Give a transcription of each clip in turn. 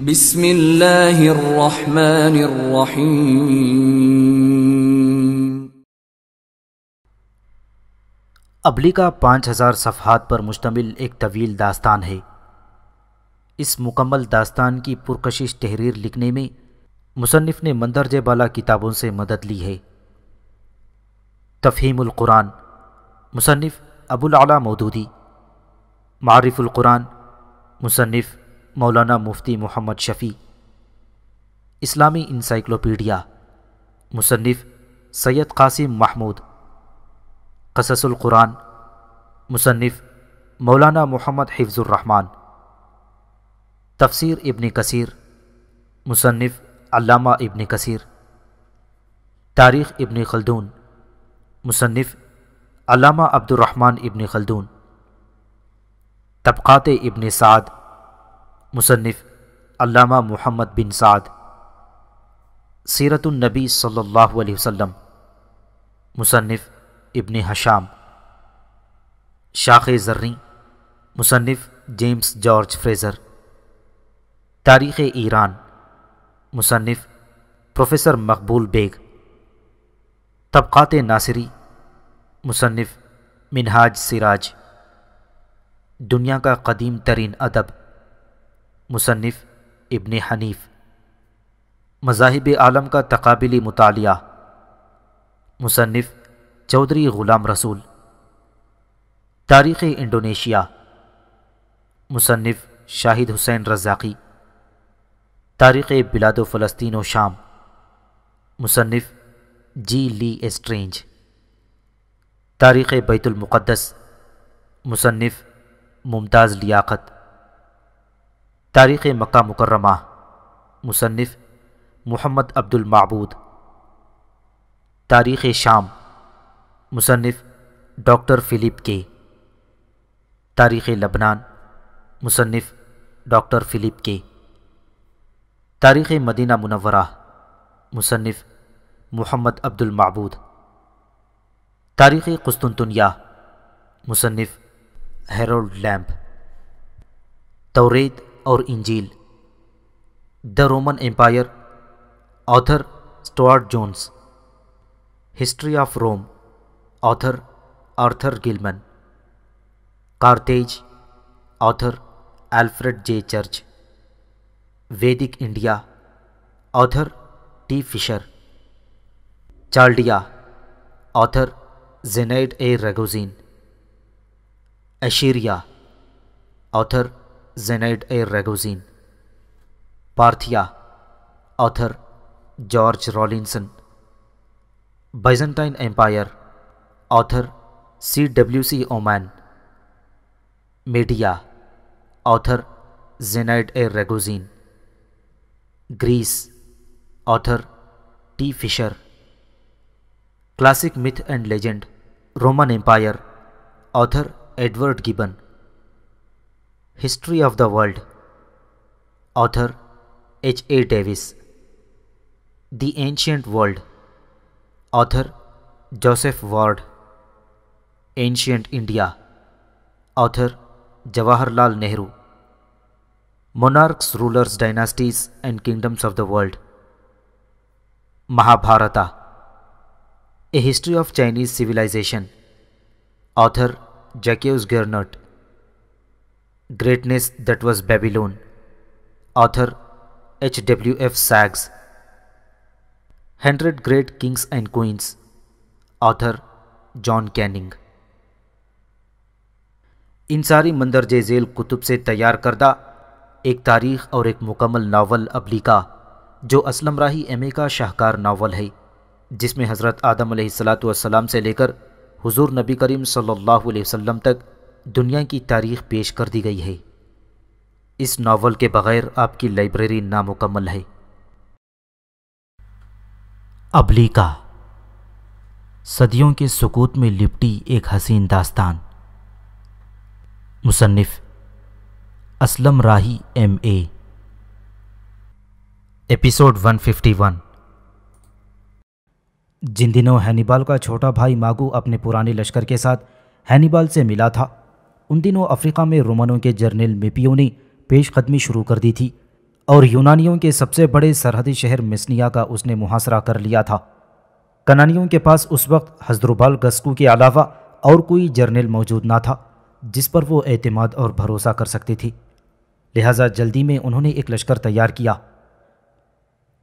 बिस्मिल्लाहिर्रहमानिर्रहीम अबली का पाँच हज़ार सफहत पर मुश्तमिल एक तवील दास्तान है इस मुकम्मल दास्तान की पुरकशिश तहरीर लिखने में मुसनफ़ ने मंदरज बाला किताबों से मदद ली है तफ़हीमुल कुरान मुसनफ़ अबुल अला मौदूदी मारिफुल कुरान मुसनफ़ मौलाना मुफ्ती मोहम्मद शफ़ी इस्लामी इंसाइक्लोपीडिया मुसनफ़ सैयद कासिम महमूद कुरान मुसनफ़ मौलाना मोहम्मद हिफ्ज़ुर्रहमान तफसर इबन कसीर मुसनफ़ इबन कसर कसीर तारीख़ इबन खलदून मुसनफ़ अल्लामा अब्दुलरहमान इबन खलदून तबक़ात इबन साद मुसनफ़ अल्लामा मोहम्मद बिन साद सीरतुलनबी सल्ला वसम मुसनफ़ इबन हशाम शाख जर्री मुसनफ़ जेम्स जॉर्ज फ्रेज़र तारीख़ ईरान मुसनफ़ प्रोफेसर मकबूल बेग तबक़ात नासरी मुसनफ़ मिनहाज सिराज दुनिया का कदीम तरीन अदब मुसनफ़ इबन हनीफ़ मज़ाहिब आलम का तकबली मुताल मुसनफ़ चौधरी ग़ुलाम रसूल तारीख़ इंडोनेशिया मुसनफ़ शाहिद हुसैन रज़ाकी तारीख़ बिलादो फ़लस्तीन शाम मुसनफ़ जी ली एस्ट्रेंज तारीख़ बैतुलमक़दस मुसनफ़ मुमताज़ लियाक़त तारीख़ मक्का मुकरमा मुसनफ़ मोहम्मद अब्दुलमाबूद तारीख़ शाम मुसनफ़ डॉक्टर फ़िलिप के तारीख़ लबनान मुसनफ़ डॉक्टर फ़िलिप के तारीख़ मदीना मुनवरा मुसनफ़ मोहम्मद अब्दुलमाबूद तारीख़ कुस्तुनतुनिया मुसनफ़ हेरोल्ड लैम्प तोरेद और इंजील the Roman Empire author Stuart Jones history of Rome author Arthur Gilman Carthage author Alfred J Church Vedic India author T Fisher Chaldea author Zenaide A Ragozin Assyria author Zenaide A Ragozin Parthia author George Rawlinson Byzantine Empire author C W C Oman Media author Zenaide A Ragozin Greece author T Fisher classic myth and legend Roman Empire author Edward Gibbon History of the World Author H. A. Davis The Ancient World Author Joseph Ward Ancient India Author Jawaharlal Nehru Monarchs, Rulers, Dynasties and Kingdoms of the World Mahabharata A History of Chinese Civilization Author Jacques Gernot Greatness That Was Babylon, author H. W. F. Saggs hundred Great Kings and Queens, author John Canning इन सारी मंदरज झेल कुतुब से तैयार करदा एक तारीख और एक मुकम्मल नावल अबलिका जो असलम राही एम का शाहकार नावल है जिसमें हज़रत आदम सलाम से लेकर हुजूर नबी करीम सल्लल्लाहु अलैहि वसल्लम तक दुनिया की तारीख पेश कर दी गई है इस नावल के बगैर आपकी लाइब्रेरी नामुकम्मल है अबलीका सदियों के सुकूत में लिपटी एक हसीन दास्तान मुसन्फ़ Aslam Rahi M A episode 151 जिन दिनों हैनीबाल का छोटा भाई मागू अपने पुराने लश्कर के साथ हैनीबाल से मिला था उन दिनों अफ्रीका में रोमनों के जर्नल मिपियो ने पेशकदमी शुरू कर दी थी और यूनानियों के सबसे बड़े सरहदी शहर मिसनिया का उसने मुहासरा कर लिया था कनानियों के पास उस वक्त हजरुबाल गस्कू के अलावा और कोई जर्नल मौजूद ना था जिस पर वो अतमाद और भरोसा कर सकती थी लिहाजा जल्दी में उन्होंने एक लश्कर तैयार किया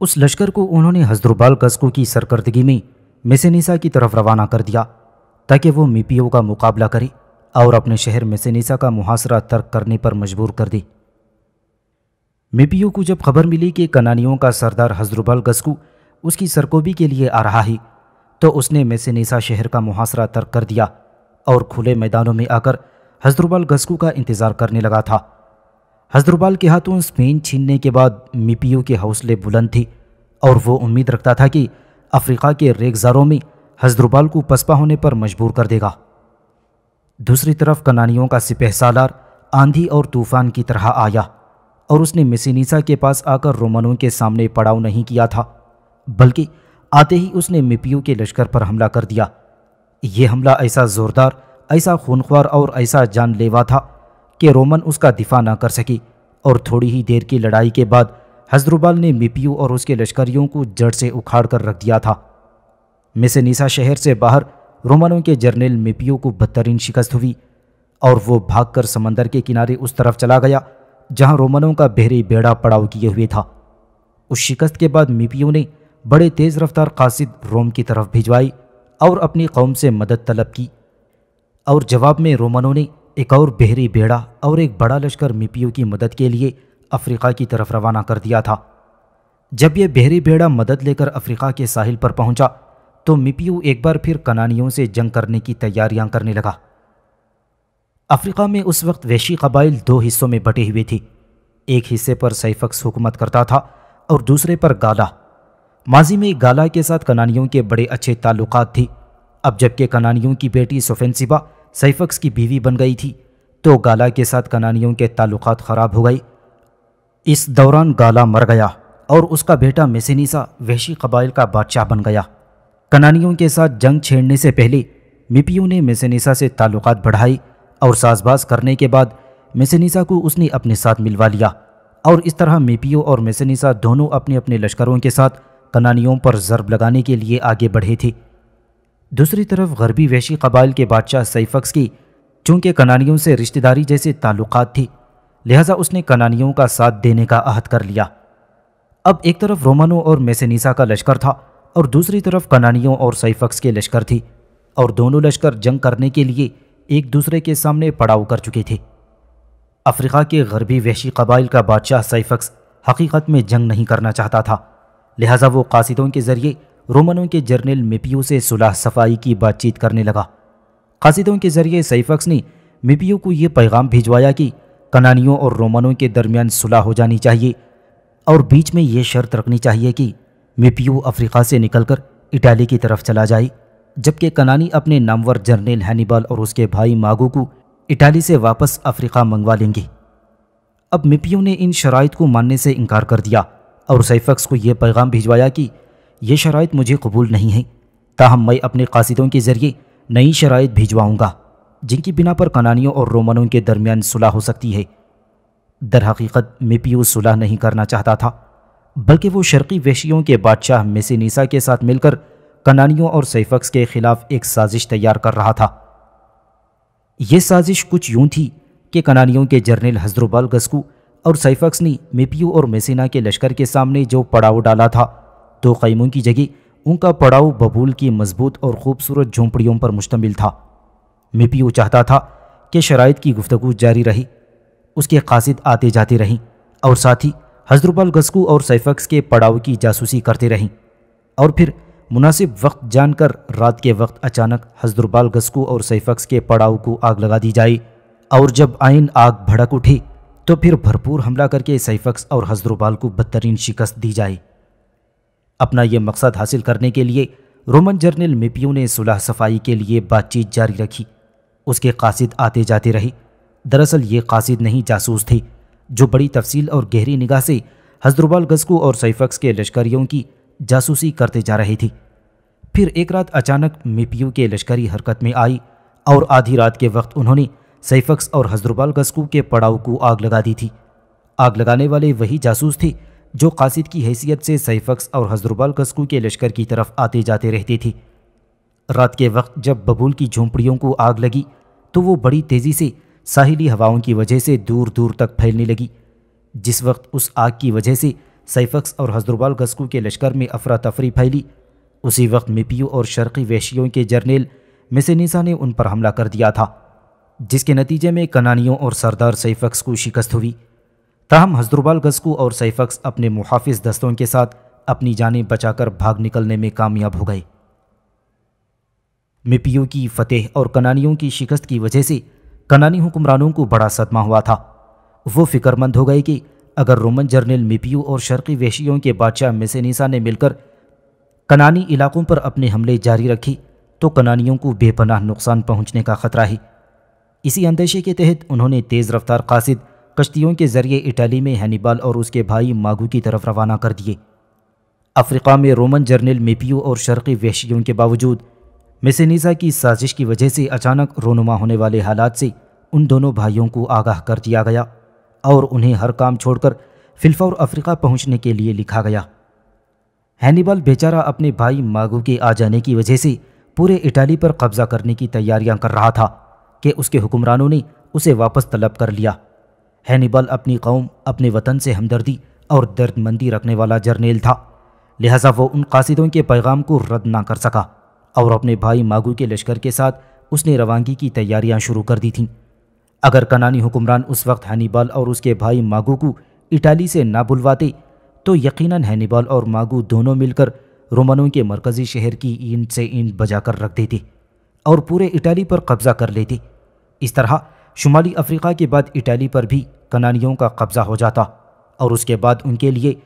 उस लश्कर को उन्होंने हजरुबाल गस्कू की सरकर्दगी में मेसेनिसा की तरफ रवाना कर दिया ताकि वो मिपियो का मुकाबला करें और अपने शहर मेसेनिसा का मुहासरा तर्क करने पर मजबूर कर दी मिपियो को जब खबर मिली कि कनानियों का सरदार हजरुबल गस्कू उसकी सरकोबी के लिए आ रहा ही तो उसने मेसेनिसा शहर का मुहासरा तर्क कर दिया और खुले मैदानों में आकर हजरुबल गस्कू का इंतज़ार करने लगा था हजरुबाल के हाथों स्पेन छीनने के बाद मिपियो के हौसले बुलंद थी और वो उम्मीद रखता था कि अफ्रीका के रेगजारों में हजरुबाल को पसपा होने पर मजबूर कर देगा दूसरी तरफ कनानियों का सिपह सालार आंधी और तूफान की तरह आया और उसने मिसिनीसा के पास आकर रोमनों के सामने पड़ाव नहीं किया था बल्कि आते ही उसने मिपियो के लश्कर पर हमला कर दिया ये हमला ऐसा ज़ोरदार ऐसा खूनख्वार और ऐसा जानलेवा था कि रोमन उसका दिफा ना कर सके और थोड़ी ही देर की लड़ाई के बाद हजरुबाल ने मिपियो और उसके लश्करियों को जड़ से उखाड़ कर रख दिया था मिसनीसा शहर से बाहर रोमनों के जर्नल मिपियो को बदतरीन शिकस्त हुई और वो भागकर समंदर के किनारे उस तरफ चला गया जहां रोमनों का बहरे बेड़ा पड़ाव किए हुए था उस शिकस्त के बाद मिपियो ने बड़े तेज़ रफ्तार कासिद रोम की तरफ भिजवाई और अपनी कौम से मदद तलब की और जवाब में रोमनों ने एक और बहरी बेड़ा और एक बड़ा लश्कर मिपियो की मदद के लिए अफ्रीका की तरफ रवाना कर दिया था जब यह बहरी बेड़ा मदद लेकर अफ्रीका के साहिल पर पहुंचा तो मिपियो एक बार फिर कनानियों से जंग करने की तैयारियां करने लगा अफ्रीका में उस वक्त वैशी कबाइल दो हिस्सों में बटे हुए थी एक हिस्से पर सैफक्स हुकूमत करता था और दूसरे पर गाला माजी में गाला के साथ कनानियों के बड़े अच्छे ताल्लुक थी अब जबकि कनानियों की बेटी सोफेंसिबा सैफक्स की बीवी बन गई थी तो गाला के साथ कनानियों के ताल्लुक ख़राब हो गए इस दौरान गाला मर गया और उसका बेटा मेसिनीसा वैशी कबाइल का बादशाह बन गया कनानियों के साथ जंग छेड़ने से पहले मिपियो ने मेसेनिसा से ताल्लुक़ बढ़ाई और साजबाज करने के बाद मेसेनिसा को उसने अपने साथ मिलवा लिया और इस तरह मिपियो और मेसेनिसा दोनों अपने अपने लश्करों के साथ कनानियों पर ज़रब लगाने के लिए आगे बढ़े थे दूसरी तरफ गरबी वैशी कबाइल के बादशाह सैफक्स की चूँकि कनानियों से रिश्तेदारी जैसे ताल्लुकात थी लिहाजा उसने कनानियों का साथ देने का अहद कर लिया अब एक तरफ रोमानो और मेसेनिसा का लश्कर था और दूसरी तरफ कनानियों और सैफक्स के लश्कर थी और दोनों लश्कर जंग करने के लिए एक दूसरे के सामने पड़ाव कर चुके थे अफ्रीका के गरबी वहशी कबाइल का बादशाह सैफक्स हकीकत में जंग नहीं करना चाहता था लिहाजा वो कासिदों के ज़रिए रोमनों के जर्नल मिपियो से सुलह सफाई की बातचीत करने लगा कासिदों के ज़रिए सैफक्स ने मिपियो को यह पैगाम भिजवाया कि कनानियों और रोमनों के दरमियान सुलह हो जानी चाहिए और बीच में ये शर्त रखनी चाहिए कि मिपियो अफ्रीका से निकलकर इटाली की तरफ चला जाए जबकि कनानी अपने नामवर जर्नल हैनीबाल और उसके भाई मागो को इटाली से वापस अफ्रीका मंगवा लेंगे अब मिपियो ने इन शराइ को मानने से इनकार कर दिया और सैफक्स को यह पैगाम भिजवाया कि यह शराइ मुझे कबूल नहीं है ताहम मैं अपने कासिदों के ज़रिए नई शराइ भिजवाऊँगा जिनकी बिना पर कनानियों और रोमनों के दरमियान सुलह हो सकती है दरहकीकत मिपियो सुलह नहीं करना चाहता था बल्कि वो शर्की वहशियों के बादशाह मेसिनीसा के साथ मिलकर कनानियों और सैफक्स के खिलाफ एक साजिश तैयार कर रहा था यह साजिश कुछ यूं थी कि कनानियों के जर्नल हजरुबाल गस्कू और सैफक्स ने मिपियो और मेसिना के लश्कर के सामने जो पड़ाव डाला था तो कैमों की जगह उनका पड़ाव बबूल की मजबूत और खूबसूरत झोंपड़ियों पर मुश्तमिल था मिपियो चाहता था कि शराइ की गुफ्तगु जारी रही उसके कासिद आते जाते रहीं और साथ ही हज़रबाल गस्कू और सैफक्स के पड़ाव की जासूसी करती रहीं और फिर मुनासिब वक्त जानकर रात के वक्त अचानक हजरुबाल गस्कू और सैफक्स के पड़ाव को आग लगा दी जाए और जब आइन आग भड़क उठी तो फिर भरपूर हमला करके सैफक्स और हजरुबाल को बदतरीन शिकस्त दी जाए अपना ये मकसद हासिल करने के लिए रोमन जर्नल मिपियो ने सुलह सफाई के लिए बातचीत जारी रखी उसके कासिद आते जाते रहे दरअसल ये कासिद नहीं जासूस थे जो बड़ी तफसील और गहरी निगाह से हजरुबाल गजकू और सैफक्स के लश्करियों की जासूसी करते जा रही थी फिर एक रात अचानक मिपियो के लश्करी हरकत में आई और आधी रात के वक्त उन्होंने सैफक्स और हजरुबाल गजकू के पड़ाव को आग लगा दी थी आग लगाने वाले वही जासूस थे जो कासिद की हैसियत से सैफक्स और हजरुबाल गजकू के लश्कर की तरफ आते जाते रहते थे रात के वक्त जब बबूल की झोंपड़ियों को आग लगी तो वो बड़ी तेज़ी से साहिली हवाओं की वजह से दूर दूर तक फैलने लगी जिस वक्त उस आग की वजह से सैफक्स और हजरुबाल गस्कू के लश्कर में अफरा तफरी फैली उसी वक्त मिपियो और शर्की वैशियों के जर्नेल मिसनीसा ने उन पर हमला कर दिया था जिसके नतीजे में कनानियों और सरदार सैफक्स को शिकस्त हुई ताहम हजरुबाल गस्कू और सैफक्स अपने मुहाफ़ दस्तों के साथ अपनी जानें बचाकर भाग निकलने में कामयाब हो गए मिपियो की फतेह और कनानियों की शिकस्त की वजह से कनानी हुक्मरानों को बड़ा सदमा हुआ था वो फिक्रमंद हो गए कि अगर रोमन जर्नल मिपियो और शर्की वेशियों के बादशाह मेसेनिसा ने मिलकर कनानी इलाकों पर अपने हमले जारी रखी तो कनानियों को बेपनाह नुकसान पहुंचने का खतरा ही इसी अंदेशे के तहत उन्होंने तेज़ रफ्तार कासिद कश्तियों के ज़रिए इटली में हैनीबाल और उसके भाई मागू की तरफ रवाना कर दिए अफ्रीका में रोमन जर्नल मिपियो और शर्की वेशियों के बावजूद मेसेनिसा की साजिश की वजह से अचानक रोनुमा होने वाले हालात से उन दोनों भाइयों को आगाह कर दिया गया और उन्हें हर काम छोड़कर फिल्फा और अफ्रीका पहुंचने के लिए लिखा गया हैनिबल बेचारा अपने भाई मागू के आ जाने की वजह से पूरे इटाली पर कब्जा करने की तैयारियां कर रहा था कि उसके हुक्मरानों ने उसे वापस तलब कर लिया हैनिबल अपनी कौम अपने वतन से हमदर्दी और दर्दमंदी रखने वाला जर्नेल था लिहाजा वो उन कासिदों के पैगाम को रद्द ना कर सका और अपने भाई मागू के लश्कर के साथ उसने रवानगी की तैयारियां शुरू कर दी थीं अगर कनानी हुक्मरान उस वक्त हैनीबाल और उसके भाई मागू को इटाली से ना बुलवाते तो यकीनन हैनीबाल और मागू दोनों मिलकर रोमनों के मरकज़ी शहर की ईंट से ईंट बजाकर रख देते और पूरे इटाली पर कब्ज़ा कर लेते इस तरह शुमाली अफ्रीका के बाद इटाली पर भी कनानियों का कब्ज़ा हो जाता और उसके बाद उनके लिए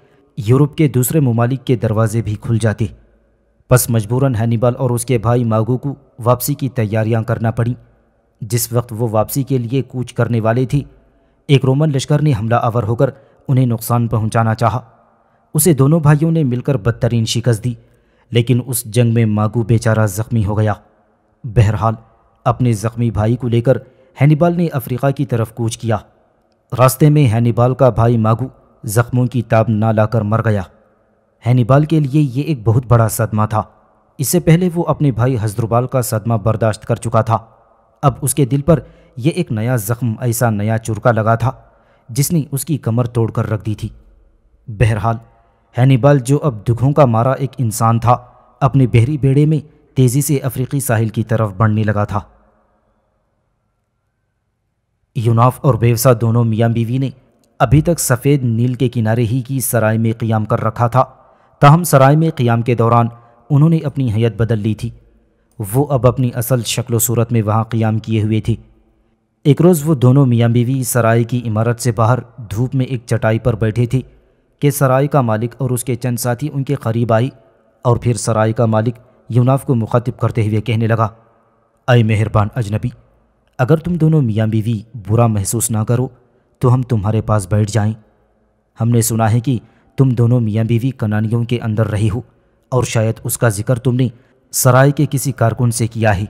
यूरोप के दूसरे ममालिक के दरवाजे भी खुल जाते बस मजबूरन हैनीबाल और उसके भाई मागू को वापसी की तैयारियां करना पड़ी जिस वक्त वो वापसी के लिए कूच करने वाली थी एक रोमन लश्कर ने हमला आवर होकर उन्हें नुकसान पहुंचाना चाहा उसे दोनों भाइयों ने मिलकर बदतरीन शिकस्त दी लेकिन उस जंग में मागू बेचारा ज़ख्मी हो गया बहरहाल अपने ज़ख्मी भाई को लेकर हैनीबाल ने अफ्रीका की तरफ कूच किया रास्ते में हैनीबाल का भाई मागू ज़ख्मों की ताब ना लाकर मर गया हैनीबाल के लिए ये एक बहुत बड़ा सदमा था इससे पहले वो अपने भाई हजरुबाल का सदमा बर्दाश्त कर चुका था अब उसके दिल पर यह एक नया जख्म ऐसा नया चुरका लगा था जिसने उसकी कमर तोड़कर रख दी थी बहरहाल हैनीबाल जो अब दुखों का मारा एक इंसान था अपने बहरी बेड़े में तेज़ी से अफ्रीकी साहिल की तरफ बढ़ने लगा था यूनाफ और बेवसा दोनों मियां बीवी ने अभी तक सफ़ेद नील के किनारे ही की सराय में क़ियाम कर रखा था ताहम सराय में क़ियाम के दौरान उन्होंने अपनी हयत बदल ली थी वो अब अपनी असल शक्ल सूरत में वहाँ क़ियाम किए हुए थी एक रोज़ वो दोनों मियाँ बीवी सराय की इमारत से बाहर धूप में एक चटाई पर बैठे थे कि सराय का मालिक और उसके चंद साथी उनके करीब आई और फिर सराय का मालिक यूनाफ को मुखातिब करते हुए कहने लगा अय मेहरबान अजनबी अगर तुम दोनों मियाँ बीवी बुरा महसूस ना करो तो हम तुम्हारे पास बैठ जाएं। हमने सुना है कि तुम दोनों मियाँ बीवी कनानियों के अंदर रही हो और शायद उसका जिक्र तुमने सराय के किसी कारकुन से किया ही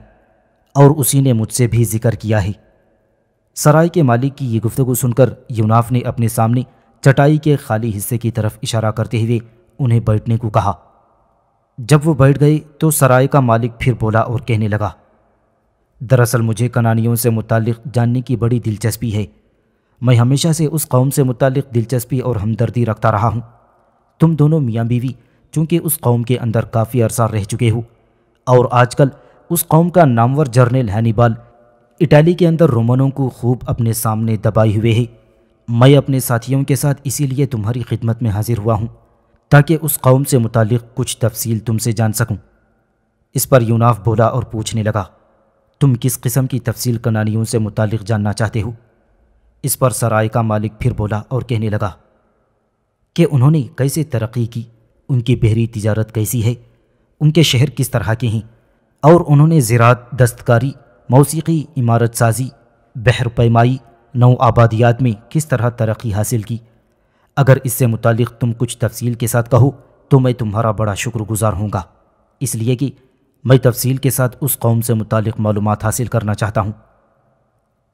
और उसी ने मुझसे भी जिक्र किया ही सराय के मालिक की ये गुफ्तगु सुनकर यूनाफ ने अपने सामने चटाई के खाली हिस्से की तरफ इशारा करते हुए उन्हें बैठने को कहा जब वो बैठ गए तो सराय का मालिक फिर बोला और कहने लगा दरअसल मुझे कनानियों से मुतालिक जानने की बड़ी दिलचस्पी है मैं हमेशा से उस कौम से मुतालिक दिलचस्पी और हमदर्दी रखता रहा हूँ तुम दोनों मियाँ बीवी चूँकि उस कौम के अंदर काफ़ी अरसा रह चुके हो और आजकल उस कौम का नामवर जर्नल हैनीबाल इटाली के अंदर रोमनों को खूब अपने सामने दबाए हुए है मैं अपने साथियों के साथ इसीलिए तुम्हारी खिदमत में हाजिर हुआ हूँ ताकि उस कौम से मुतल कुछ तफसील तुमसे जान सकूँ इस पर यूनाफ बोला और पूछने लगा तुम किस किस्म की तफसील कनानियों से मुतल जानना चाहते हो इस पर सराय का मालिक फिर बोला और कहने लगा कि उन्होंने कैसे तरक्की की उनकी बहरी तजारत कैसी है उनके शहर किस तरह के हैं और उन्होंने ज़रात दस्तकारी मौसीकी इमारत साजी बहर पैमाई नौ आबादियात में किस तरह तरक्की हासिल की अगर इससे मुतक़ तुम कुछ तफसील के साथ कहो तो मैं तुम्हारा बड़ा शुक्रगुजार हूँगा इसलिए कि मैं तफसील के साथ उस कौम से मुतक़ मालूम हासिल करना चाहता हूँ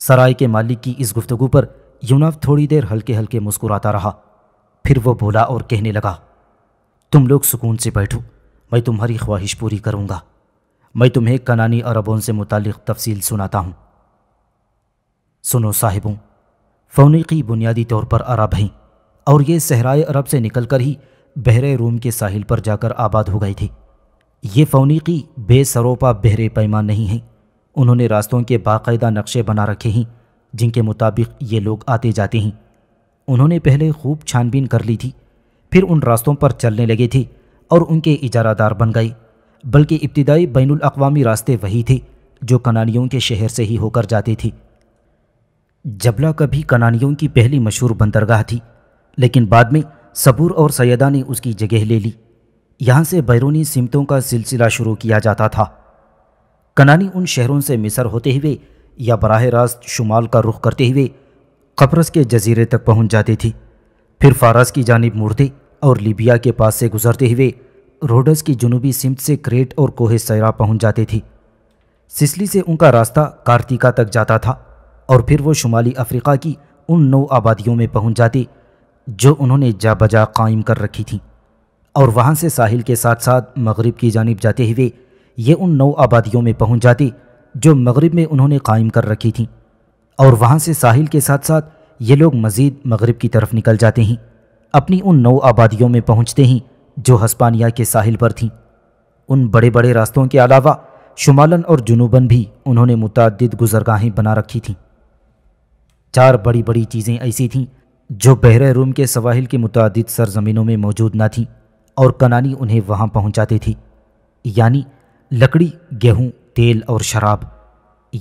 सराय के मालिक की इस गुफ्तु पर यूनाफ थोड़ी देर हल्के हल्के मुस्कुराता रहा फिर वह बोला और कहने लगा तुम लोग सुकून से बैठो मैं तुम्हारी ख्वाहिश पूरी करूँगा मैं तुम्हें कनानी अरबों से मुतक़ तफसील सुनाता हूँ सुनो साहिबों फौनीकी बुनियादी तौर पर अरब हैं और ये सहराए अरब से निकलकर ही बहरे रूम के साहिल पर जाकर आबाद हो गई थी ये फौनीकी बेसरोपा बहरे पैमा नहीं हैं उन्होंने रास्तों के बाकायदा नक्शे बना रखे हैं जिनके मुताबिक ये लोग आते जाते हैं उन्होंने पहले खूब छानबीन कर ली थी फिर उन रास्तों पर चलने लगे थे और उनके इजारादार बन गए बल्कि इब्तदाई बैन अवी रास्ते वही थे जो कनानियों के शहर से ही होकर जाती थी जबला कभी कनानियों की पहली मशहूर बंदरगाह थी लेकिन बाद में सबूर और सैदा ने उसकी जगह ले ली यहाँ से बैरूनी सिमतों का सिलसिला शुरू किया जाता था कनानी उन शहरों से मिसर होते हुए या बराह रास्त शुमाल का रुख करते हुए कब्रस के जजीरे तक पहुँच जाती थी फिर फारस की जानब मुड़ती और लीबिया के पास से गुजरते हुए रोडस की जुनूबी सिमत से क्रेट और कोहे सैरा पहुंच जाती थी सिसली से उनका रास्ता कार्तिका तक जाता था और फिर वो शुमाली अफ्रीका की उन नौ आबादियों में पहुंच जाते जो उन्होंने जा बजा कायम कर रखी थी और वहाँ से साहिल के साथ साथ मगरब की जानब जाते हुए ये उन नौ आबादियों में पहुँच जाती जो मगरब में उन्होंने कायम कर रखी थीं और वहाँ से साहिल के साथ साथ ये लोग मज़ीद मगरब की तरफ निकल जाते हैं अपनी उन नौ आबादियों में पहुंचते ही जो हस्पानिया के साहिल पर थीं उन बड़े बड़े रास्तों के अलावा शुमालन और जुनूबन भी उन्होंने मुतद गुजरगाहें बना रखी थीं चार बड़ी बड़ी चीज़ें ऐसी थीं जो बहर रूम के सवाहिल के मुतद सरजमीनों में मौजूद ना थीं और कनानी उन्हें वहाँ पहुँचाती थी यानी लकड़ी गेहूँ तेल और शराब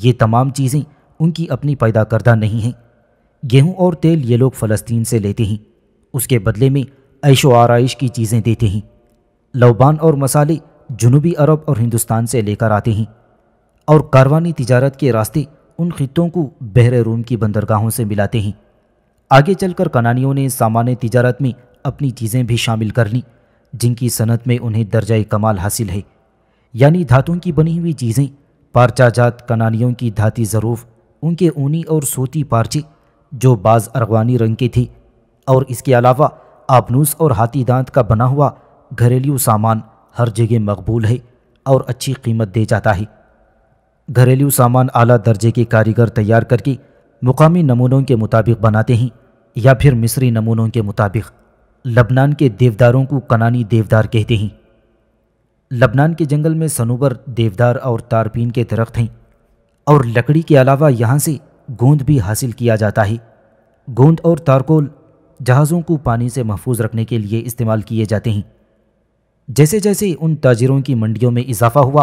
ये तमाम चीज़ें उनकी अपनी पैदा करदा नहीं हैं गेहूँ और तेल ये लोग फ़लस्तीन से लेते हैं उसके बदले में ऐशो आरइश की चीज़ें देते हैं लौबान और मसाले जनूबी अरब और हिंदुस्तान से लेकर आते हैं और कारवानी तजारत के रास्ते उन खितों को बहर रूम की बंदरगाहों से मिलाते हैं आगे चलकर कनानियों ने सामान तजारत में अपनी चीज़ें भी शामिल कर लीं जिनकी सनत में उन्हें दर्जा कमाल हासिल है यानी धातुओं की बनी हुई चीज़ें जात कनानियों की धाती ज़रूफ उनके ऊनी और सोती पार्चे जो बाज़ अरगवानी रंग के थे और इसके अलावा आबनूस और हाथी दांत का बना हुआ घरेलू सामान हर जगह मकबूल है और अच्छी कीमत दे जाता है घरेलू सामान आला दर्जे के कारीगर तैयार करके मुकामी नमूनों के मुताबिक बनाते हैं या फिर मिस्री नमूनों के मुताबिक लबनान के देवदारों को कनानी देवदार कहते हैं लबनान के जंगल में सनूबर देवदार और तारपीन के दरख्त हैं और लकड़ी के अलावा यहाँ से गोंद भी हासिल किया जाता है गोंद और तारकोल जहाज़ों को पानी से महफूज रखने के लिए इस्तेमाल किए जाते हैं जैसे जैसे उन ताजिरों की मंडियों में इजाफा हुआ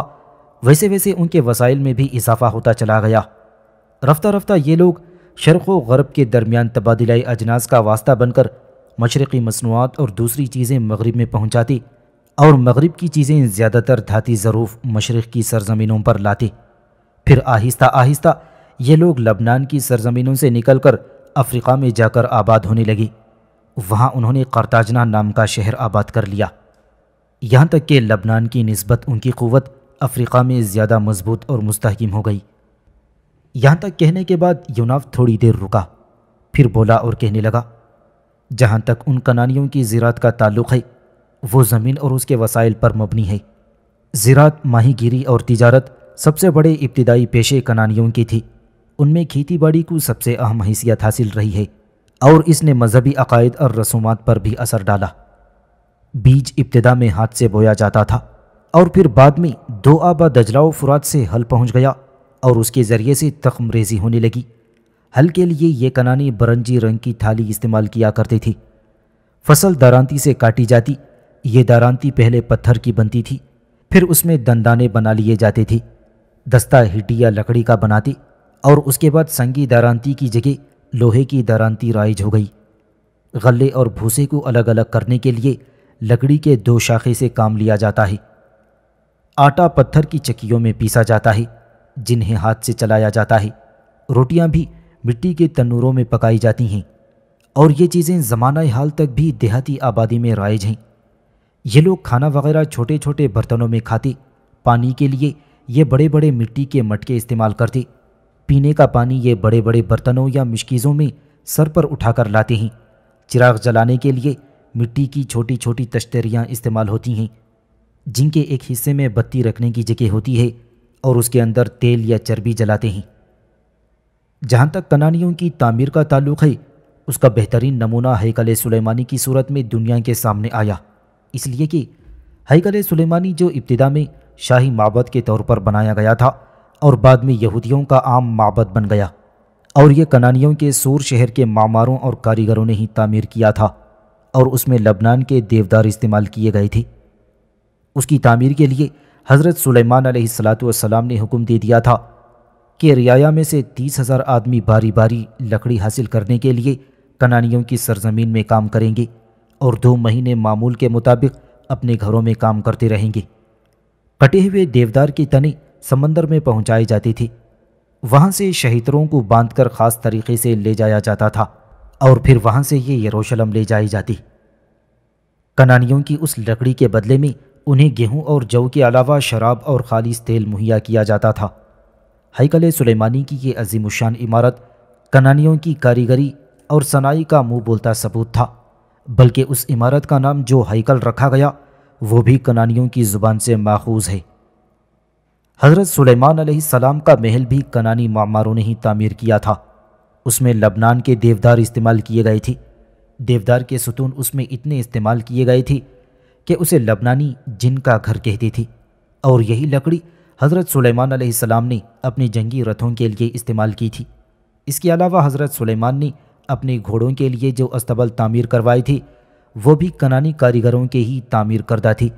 वैसे वैसे उनके वसाइल में भी इजाफा होता चला गया रफ्ता रफ्ता ये लोग शर्क़ व गरब के दरमियान तबादलाई अजनास का वास्ता बनकर मशरक़ी मसनूआत और दूसरी चीज़ें मगरब में पहुँचाती और मगरब की चीज़ें ज़्यादातर धाती ज़रूफ़ मशरक़ की सरजमीनों पर लाती फिर आहिस्ता आहिस्ता ये लोग लबनान की सरजमीनों से निकल कर अफ्रीका में जाकर आबाद होने लगी वहाँ उन्होंने करताजना नाम का शहर आबाद कर लिया यहाँ तक कि लबनान की नस्बत उनकी क़वत अफ्रीका में ज़्यादा मजबूत और मुस्तकम हो गई यहाँ तक कहने के बाद यूनाफ थोड़ी देर रुका फिर बोला और कहने लगा जहाँ तक उन कनानियों की ज़रात का ताल्लुक़ है वो ज़मीन और उसके वसाइल पर मबनी है ज़रात गिरी और तजारत सबसे बड़े इब्तदाई पेशे कनानियों की थी उनमें खेती बाड़ी को सबसे अहम हैसियत हासिल रही है और इसने मजहबी अकायद और रसूमात पर भी असर डाला बीज इब्तदा में हाथ से बोया जाता था और फिर बाद में दो आबा दजलाओ फुरात से हल पहुंच गया और उसके ज़रिए से तखम रेजी होने लगी हल के लिए ये कनानी बरंजी रंग की थाली इस्तेमाल किया करती थी फसल दारानती से काटी जाती ये दारानती पहले पत्थर की बनती थी फिर उसमें दंदाने बना लिए जाते थे दस्ता हिटिया लकड़ी का बनाते और उसके बाद संगी दारानती की जगह लोहे की दरांती राइज हो गई गले और भूसे को अलग अलग करने के लिए लकड़ी के दो शाखे से काम लिया जाता है आटा पत्थर की चक्कियों में पीसा जाता है जिन्हें हाथ से चलाया जाता है रोटियां भी मिट्टी के तनूरों में पकाई जाती हैं और ये चीज़ें ज़माना हाल तक भी देहाती आबादी में राइज हैं ये लोग खाना वगैरह छोटे छोटे बर्तनों में खाते पानी के लिए ये बड़े बड़े मिट्टी के मटके इस्तेमाल करते पीने का पानी ये बड़े बड़े बर्तनों या मिशकीज़ों में सर पर उठाकर लाते हैं चिराग जलाने के लिए मिट्टी की छोटी छोटी तश्तरियाँ इस्तेमाल होती हैं जिनके एक हिस्से में बत्ती रखने की जगह होती है और उसके अंदर तेल या चर्बी जलाते हैं जहाँ तक कनानियों की तामीर का ताल्लुक़ है उसका बेहतरीन नमूना हैकल सुलेमानी की सूरत में दुनिया के सामने आया इसलिए कि हैकल सुलेमानी जो इब्तदा में शाही माबद के तौर पर बनाया गया था और बाद में यहूदियों का आम माबद बन गया और ये कनानियों के सूर शहर के मामारों और कारीगरों ने ही तामीर किया था और उसमें लबनान के देवदार इस्तेमाल किए गए थे उसकी तामीर के लिए हज़रत सुलेमान सलाम ने हुक्म दे दिया था कि रियाया में से तीस हज़ार आदमी बारी बारी लकड़ी हासिल करने के लिए कनानियों की सरजमीन में काम करेंगे और दो महीने मामूल के मुताबिक अपने घरों में काम करते रहेंगे कटे हुए देवदार के तने समंदर में पहुंचाई जाती थी वहां से शहीदों को बांधकर खास तरीके से ले जाया जाता था और फिर वहां से ये यरूशलम ले जाई जाती कनानियों की उस लकड़ी के बदले में उन्हें गेहूं और जौ के अलावा शराब और खालिस तेल मुहैया किया जाता था हैकल सुलेमानी की ये अजीमशान इमारत कनानियों की कारीगरी और सनाई का मुंह बोलता सबूत था बल्कि उस इमारत का नाम जो हैकल रखा गया वो भी कनानियों की ज़ुबान से माखूज है हज़रत सुलेमान सलाम का महल भी कनानी मामारों ने ही तामीर किया था उसमें लबनान के देवदार इस्तेमाल किए गए थे देवदार के सुतून उसमें इतने इस्तेमाल किए गए थे कि उसे लबनानी जिन का घर कहती थी और यही लकड़ी हज़रत सुलेमान सलाम ने अपने जंगी रथों के लिए इस्तेमाल की थी इसके अलावा हज़रत सुलेमान ने अपने घोड़ों के लिए जो अस्तबल तामीर करवाई थी वो भी कनानी कारीगरों के ही तामीर करदा थी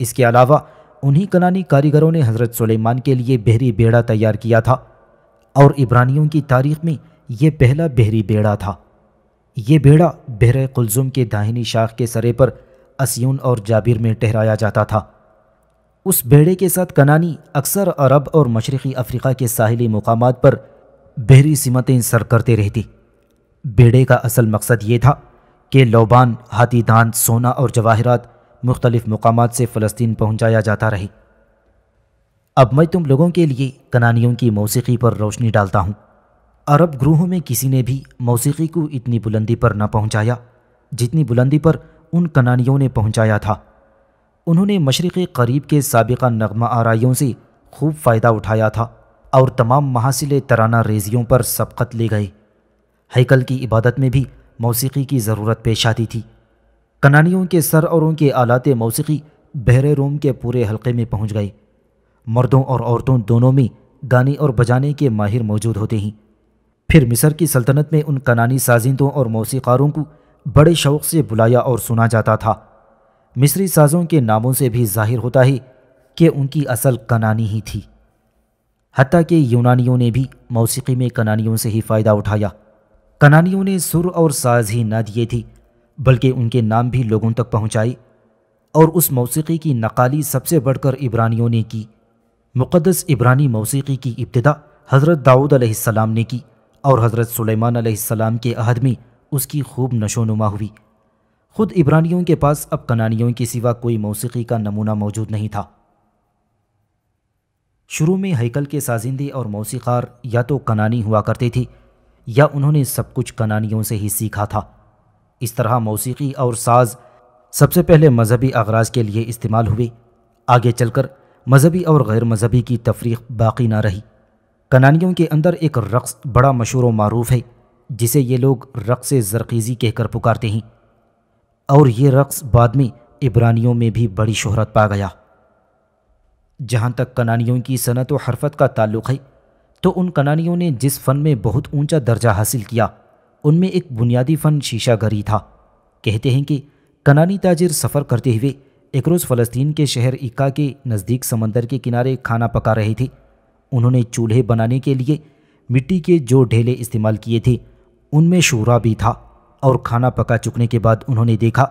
इसके अलावा उन्हीं कनानी कारीगरों ने हज़रत सुलेमान के लिए बहरी बेड़ा तैयार किया था और इब्रानियों की तारीख में यह पहला बहरी बेड़ा था ये बेड़ा बहर कुलज़ुम के दाहिनी शाख के सरे पर असीून और जाबिर में ठहराया जाता था उस बेड़े के साथ कनानी अक्सर अरब और मशरक़ी अफ्रीका के साहिली मकाम पर बहरी सिमतें सर करते रहती बेड़े का असल मकसद ये था कि लोबान हाथीदान सोना और जवाहरात मुख्तलिफ मकाम से फ़लस्तीन पहुँचाया जाता रही अब मैं तुम लोगों के लिए कनानियों की मौसीकी पर रोशनी डालता हूँ अरब ग्रूहों में किसी ने भी मौसीकी को इतनी बुलंदी पर न पहुँचाया जितनी बुलंदी पर उन कनानियों ने पहुँचाया था उन्होंने मशरक़ करीब के सबका नगमा आरइयों से खूब फ़ायदा उठाया था और तमाम महासिल तराना रेजियों पर सबकत ले गए हैकल की इबादत में भी मौसीकी की ज़रूरत पेश आती थी कनानियों के सर और उनके आलात मौसीकी बहरे रोम के पूरे हलके में पहुंच गए मर्दों और औरतों दोनों में गाने और बजाने के माहिर मौजूद होते हैं फिर मिस्र की सल्तनत में उन कनानी साजिंदों और मौसीकारों को बड़े शौक़ से बुलाया और सुना जाता था मिस्री साजों के नामों से भी जाहिर होता है कि उनकी असल कनानी ही थी हती कि यूनानियों ने भी मौसीकी में कनानियों से ही फ़ायदा उठाया कनानियों ने सुर और साज ही ना दिए थी बल्कि उनके नाम भी लोगों तक पहुंचाई और उस मौसीकी की नकाली सबसे बढ़कर इब्रानियों ने की मुक़दस इब्रानी मौसीकी की इब्तदा हज़रत दाऊद अलैहिस्सलाम ने की और हज़रत सुलेमान अलैहिस्सलाम के अहद में उसकी खूब नशोनुमा हुई खुद इब्रानियों के पास अब कनानियों के सिवा कोई मौसीकी का नमूना मौजूद नहीं था शुरू में हैकल के साजिंदे और मौसीकार या तो कनानी हुआ करते थे या उन्होंने सब कुछ कनानियों से ही सीखा था इस तरह मौसीकी और साज सबसे पहले मजहबी अगराज के लिए इस्तेमाल हुए आगे चलकर मजहबी और गैर मजहबी की तफरीक बाकी ना रही कनानियों के अंदर एक रक्स बड़ा मशहूर व मरूफ है जिसे ये लोग रक्स ज़रखीज़ी कहकर पुकारते हैं और ये रक्स बाद में इब्रानियों में भी बड़ी शहरत पा गया जहाँ तक कनानियों की सनत व हरफत का ताल्लुक़ है तो उन कनानियों ने जिस फ़न में बहुत ऊंचा दर्जा हासिल किया उनमें एक बुनियादी फ़न शीशा घरी था कहते हैं कि कनानी ताजिर सफ़र करते हुए एक रोज़ फ़लस्तीन के शहर इक्का के नज़दीक समंदर के किनारे खाना पका रहे थे उन्होंने चूल्हे बनाने के लिए मिट्टी के जो ढेले इस्तेमाल किए थे उनमें शूरा भी था और खाना पका चुकने के बाद उन्होंने देखा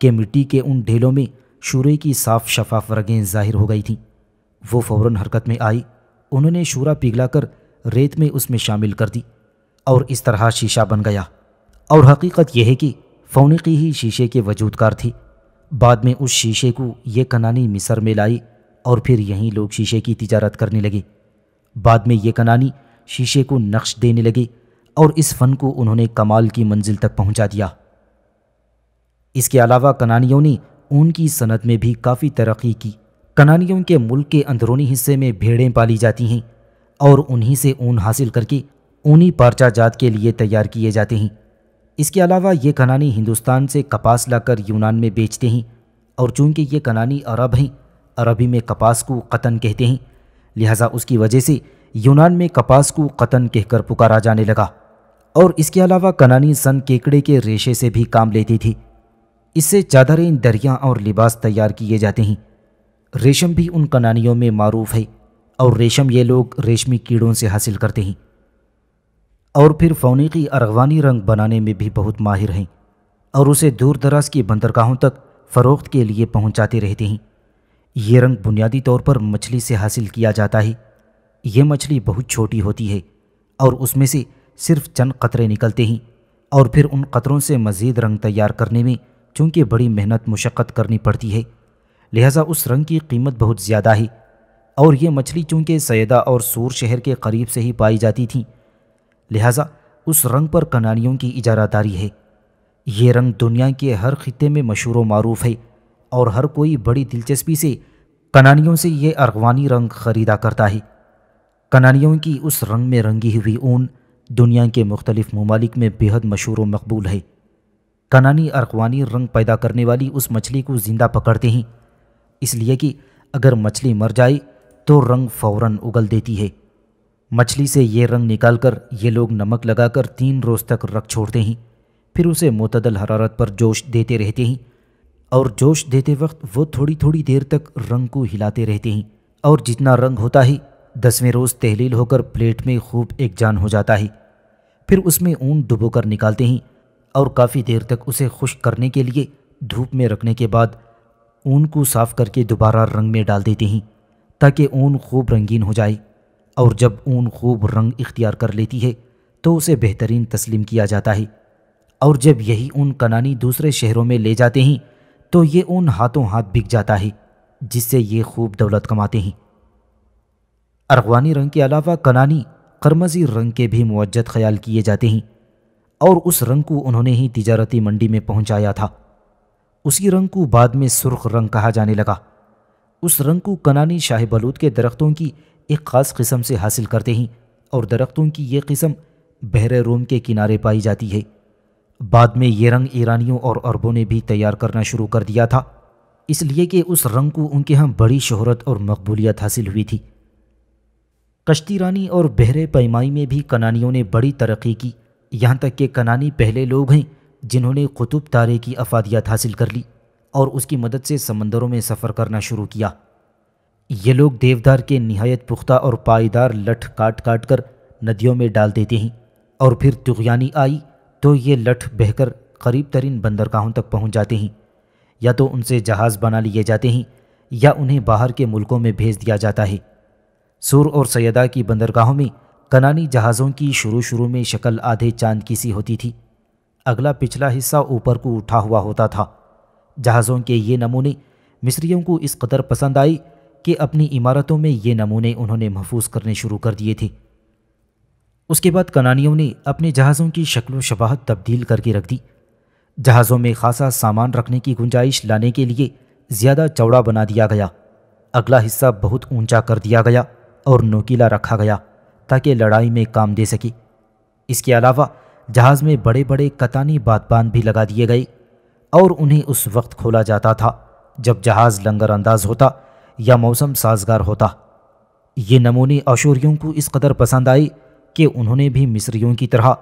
कि मिट्टी के उन ढेलों में शूरे की साफ शफाफ रगें जाहिर हो गई थीं वो फ़ौर हरकत में आई उन्होंने शूरा पिघलाकर रेत में उसमें शामिल कर दी और इस तरह शीशा बन गया और हकीकत यह है कि फ़ौनिकी ही शीशे के वजूदकार थी बाद में उस शीशे को ये कनानी मिस्र में लाई और फिर यहीं लोग शीशे की तिजारत करने लगे बाद में ये कनानी शीशे को नक्श देने लगी और इस फ़न को उन्होंने कमाल की मंजिल तक पहुंचा दिया इसके अलावा कनानियों ने ऊन की सनत में भी काफ़ी तरक्की की कनानियों के मुल्क के अंदरूनी हिस्से में भेड़ें पाली जाती हैं और उन्हीं से ऊन हासिल करके ऊनी पारचा जात के लिए तैयार किए जाते हैं इसके अलावा ये कनानी हिंदुस्तान से कपास लाकर यूनान में बेचते हैं और चूंकि ये कनानी अरब हैं अरबी में कपास को कतन कहते हैं लिहाजा उसकी वजह से यूनान में कपास को कतन कहकर पुकारा जाने लगा और इसके अलावा कनानी सन केकड़े के रेशे से भी काम लेती थी इससे चादरें दरिया और लिबास तैयार किए जाते हैं रेशम भी उन कनानियों में मरूफ है और रेशम ये लोग रेशमी कीड़ों से हासिल करते हैं और फिर फ़ौनीकी अरगवानी रंग बनाने में भी बहुत माहिर हैं और उसे दूर दराज की बंदरगाहों तक फ़रोख्त के लिए पहुंचाती रहते हैं ये रंग बुनियादी तौर पर मछली से हासिल किया जाता है ये मछली बहुत छोटी होती है और उसमें से सिर्फ चंद कतरे निकलते हैं और फिर उन कतरों से मज़ीद रंग तैयार करने में चूँकि बड़ी मेहनत मुशक्क़त करनी पड़ती है लिहाजा उस रंग की कीमत बहुत ज़्यादा है और ये मछली चूँकि सैदा और सूर शहर के करीब से ही पाई जाती थी लिहाजा उस रंग पर कनानियों की इजारादारी है ये रंग दुनिया के हर खत्े में मशहूर व मरूफ है और हर कोई बड़ी दिलचस्पी से कनानियों से ये अरगवानी रंग ख़रीदा करता है कनानियों की उस रंग में रंगी हुई ऊन दुनिया के मुख्तलिफ ममालिक में बेहद मशहूर व मकबूल है कनानी अरगवानी रंग पैदा करने वाली उस मछली को ज़िंदा पकड़ते हैं इसलिए कि अगर मछली मर जाए तो रंग फौरन उगल देती है मछली से ये रंग निकालकर ये लोग नमक लगाकर तीन रोज़ तक रख छोड़ते हैं फिर उसे मतदल हरारत पर जोश देते रहते हैं और जोश देते वक्त वो थोड़ी थोड़ी देर तक रंग को हिलाते रहते हैं और जितना रंग होता है दसवें रोज़ तहलील होकर प्लेट में खूब एक जान हो जाता है फिर उसमें ऊन कर निकालते हैं और काफ़ी देर तक उसे खुश करने के लिए धूप में रखने के बाद ऊन को साफ़ करके दोबारा रंग में डाल देते हैं ताकि ऊन खूब रंगीन हो जाए और जब ऊन खूब रंग इख्तियार कर लेती है तो उसे बेहतरीन तस्लीम किया जाता है और जब यही ऊन कनानी दूसरे शहरों में ले जाते हैं तो ये ऊन हाथों हाथ बिक जाता है जिससे ये खूब दौलत कमाते हैं अरगवानी रंग के अलावा कनानी करमजी रंग के भी मुवजत ख्याल किए जाते हैं और उस रंग को उन्होंने ही तिजारती मंडी में पहुंचाया था उसी रंग को बाद में सुर्ख रंग कहा जाने लगा उस रंग को कनानी शाह बलूद के दरख्तों की एक ख़ास किस्म से हासिल करते हैं और दरख्तों की यह किस्म बहर रोम के किनारे पाई जाती है बाद में ये रंग ईरानियों और अरबों ने भी तैयार करना शुरू कर दिया था इसलिए कि उस रंग को उनके यहाँ बड़ी शहरत और मकबूलियत हासिल हुई थी कश्ती रानी और बहरे पैमाई में भी कनानियों ने बड़ी तरक्की की यहाँ तक कि कनानी पहले लोग हैं जिन्होंने कुतुब तारे की अफादियत हासिल कर ली और उसकी मदद से समंदरों में सफ़र करना शुरू किया ये लोग देवदार के नहायत पुख्ता और पायदार लठ काट काट कर नदियों में डाल देते हैं और फिर तुगयानी आई तो ये लठ बहकर करीब तरीन बंदरगाहों तक पहुंच जाते हैं या तो उनसे जहाज़ बना लिए जाते हैं या उन्हें बाहर के मुल्कों में भेज दिया जाता है सूर और सैदा की बंदरगाहों में कनानी जहाज़ों की शुरू शुरू में शक्ल आधे चांद की सी होती थी अगला पिछला हिस्सा ऊपर को उठा हुआ होता था जहाज़ों के ये नमूने मिस्रियों को इस कदर पसंद आई कि अपनी इमारतों में ये नमूने उन्होंने महफूज करने शुरू कर दिए थे उसके बाद कनानियों ने अपने जहाज़ों की शक्ल शबाहत तब्दील करके रख दी जहाज़ों में खासा सामान रखने की गुंजाइश लाने के लिए ज़्यादा चौड़ा बना दिया गया अगला हिस्सा बहुत ऊंचा कर दिया गया और नोकीला रखा गया ताकि लड़ाई में काम दे सके इसके अलावा जहाज़ में बड़े बड़े कतानी बादबान भी लगा दिए गए और उन्हें उस वक्त खोला जाता था जब जहाज़ लंगर अंदाज होता या मौसम साजगार होता ये नमूने आशूरियों को इस कदर पसंद आई कि उन्होंने भी मिस्रियों की तरह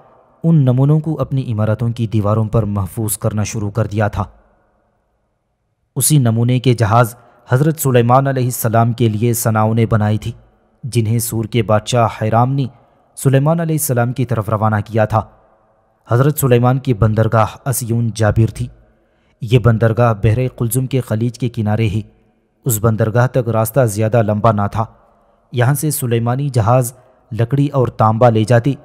उन नमूनों को अपनी इमारतों की दीवारों पर महफूज करना शुरू कर दिया था उसी नमूने के जहाज़ हज़रत सुलेमान सलाम के लिए सनाओं ने बनाई थी जिन्हें सूर के बादशाह हैराम ने सुलेमान सलाम की तरफ रवाना किया था हज़रत सुलेमान की बंदरगाह असयून जाबिर थी ये बंदरगाह बहरे कुलजुम के खलीज के किनारे ही उस बंदरगाह तक रास्ता ज़्यादा लंबा ना था यहाँ से सुलेमानी जहाज़ लकड़ी और तांबा ले जाती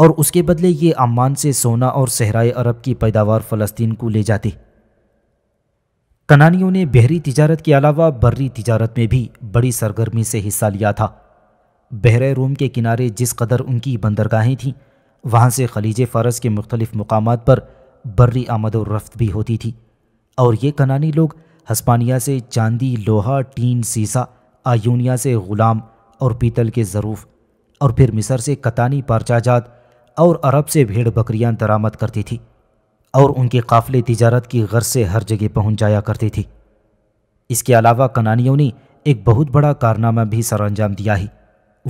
और उसके बदले ये अम्मान से सोना और सहराए अरब की पैदावार फ़लस्तीन को ले जाती कनानियों ने बहरी तजारत के अलावा बर्री तजारत में भी बड़ी सरगर्मी से हिस्सा लिया था बहरे रोम के किनारे जिस कदर उनकी बंदरगाहें थीं वहाँ से खलीज फ़ारस के मुख्तलिफ़ मकाम पर बर्री आमद और रफ्त भी होती थी और ये कनानी लोग हस्पानिया से चांदी लोहा टीन सीसा आयूनिया से ग़ुलाम और पीतल के ज़रूफ़ और फिर मिसर से कतानी पारचाजात और अरब से भेड़ बकरियां दरामद करती थी और उनके काफ़ले तजारत की गर्ज से हर जगह पहुंच जाया करती थी इसके अलावा कनानियों ने एक बहुत बड़ा कारनामा भी सरंजाम दिया ही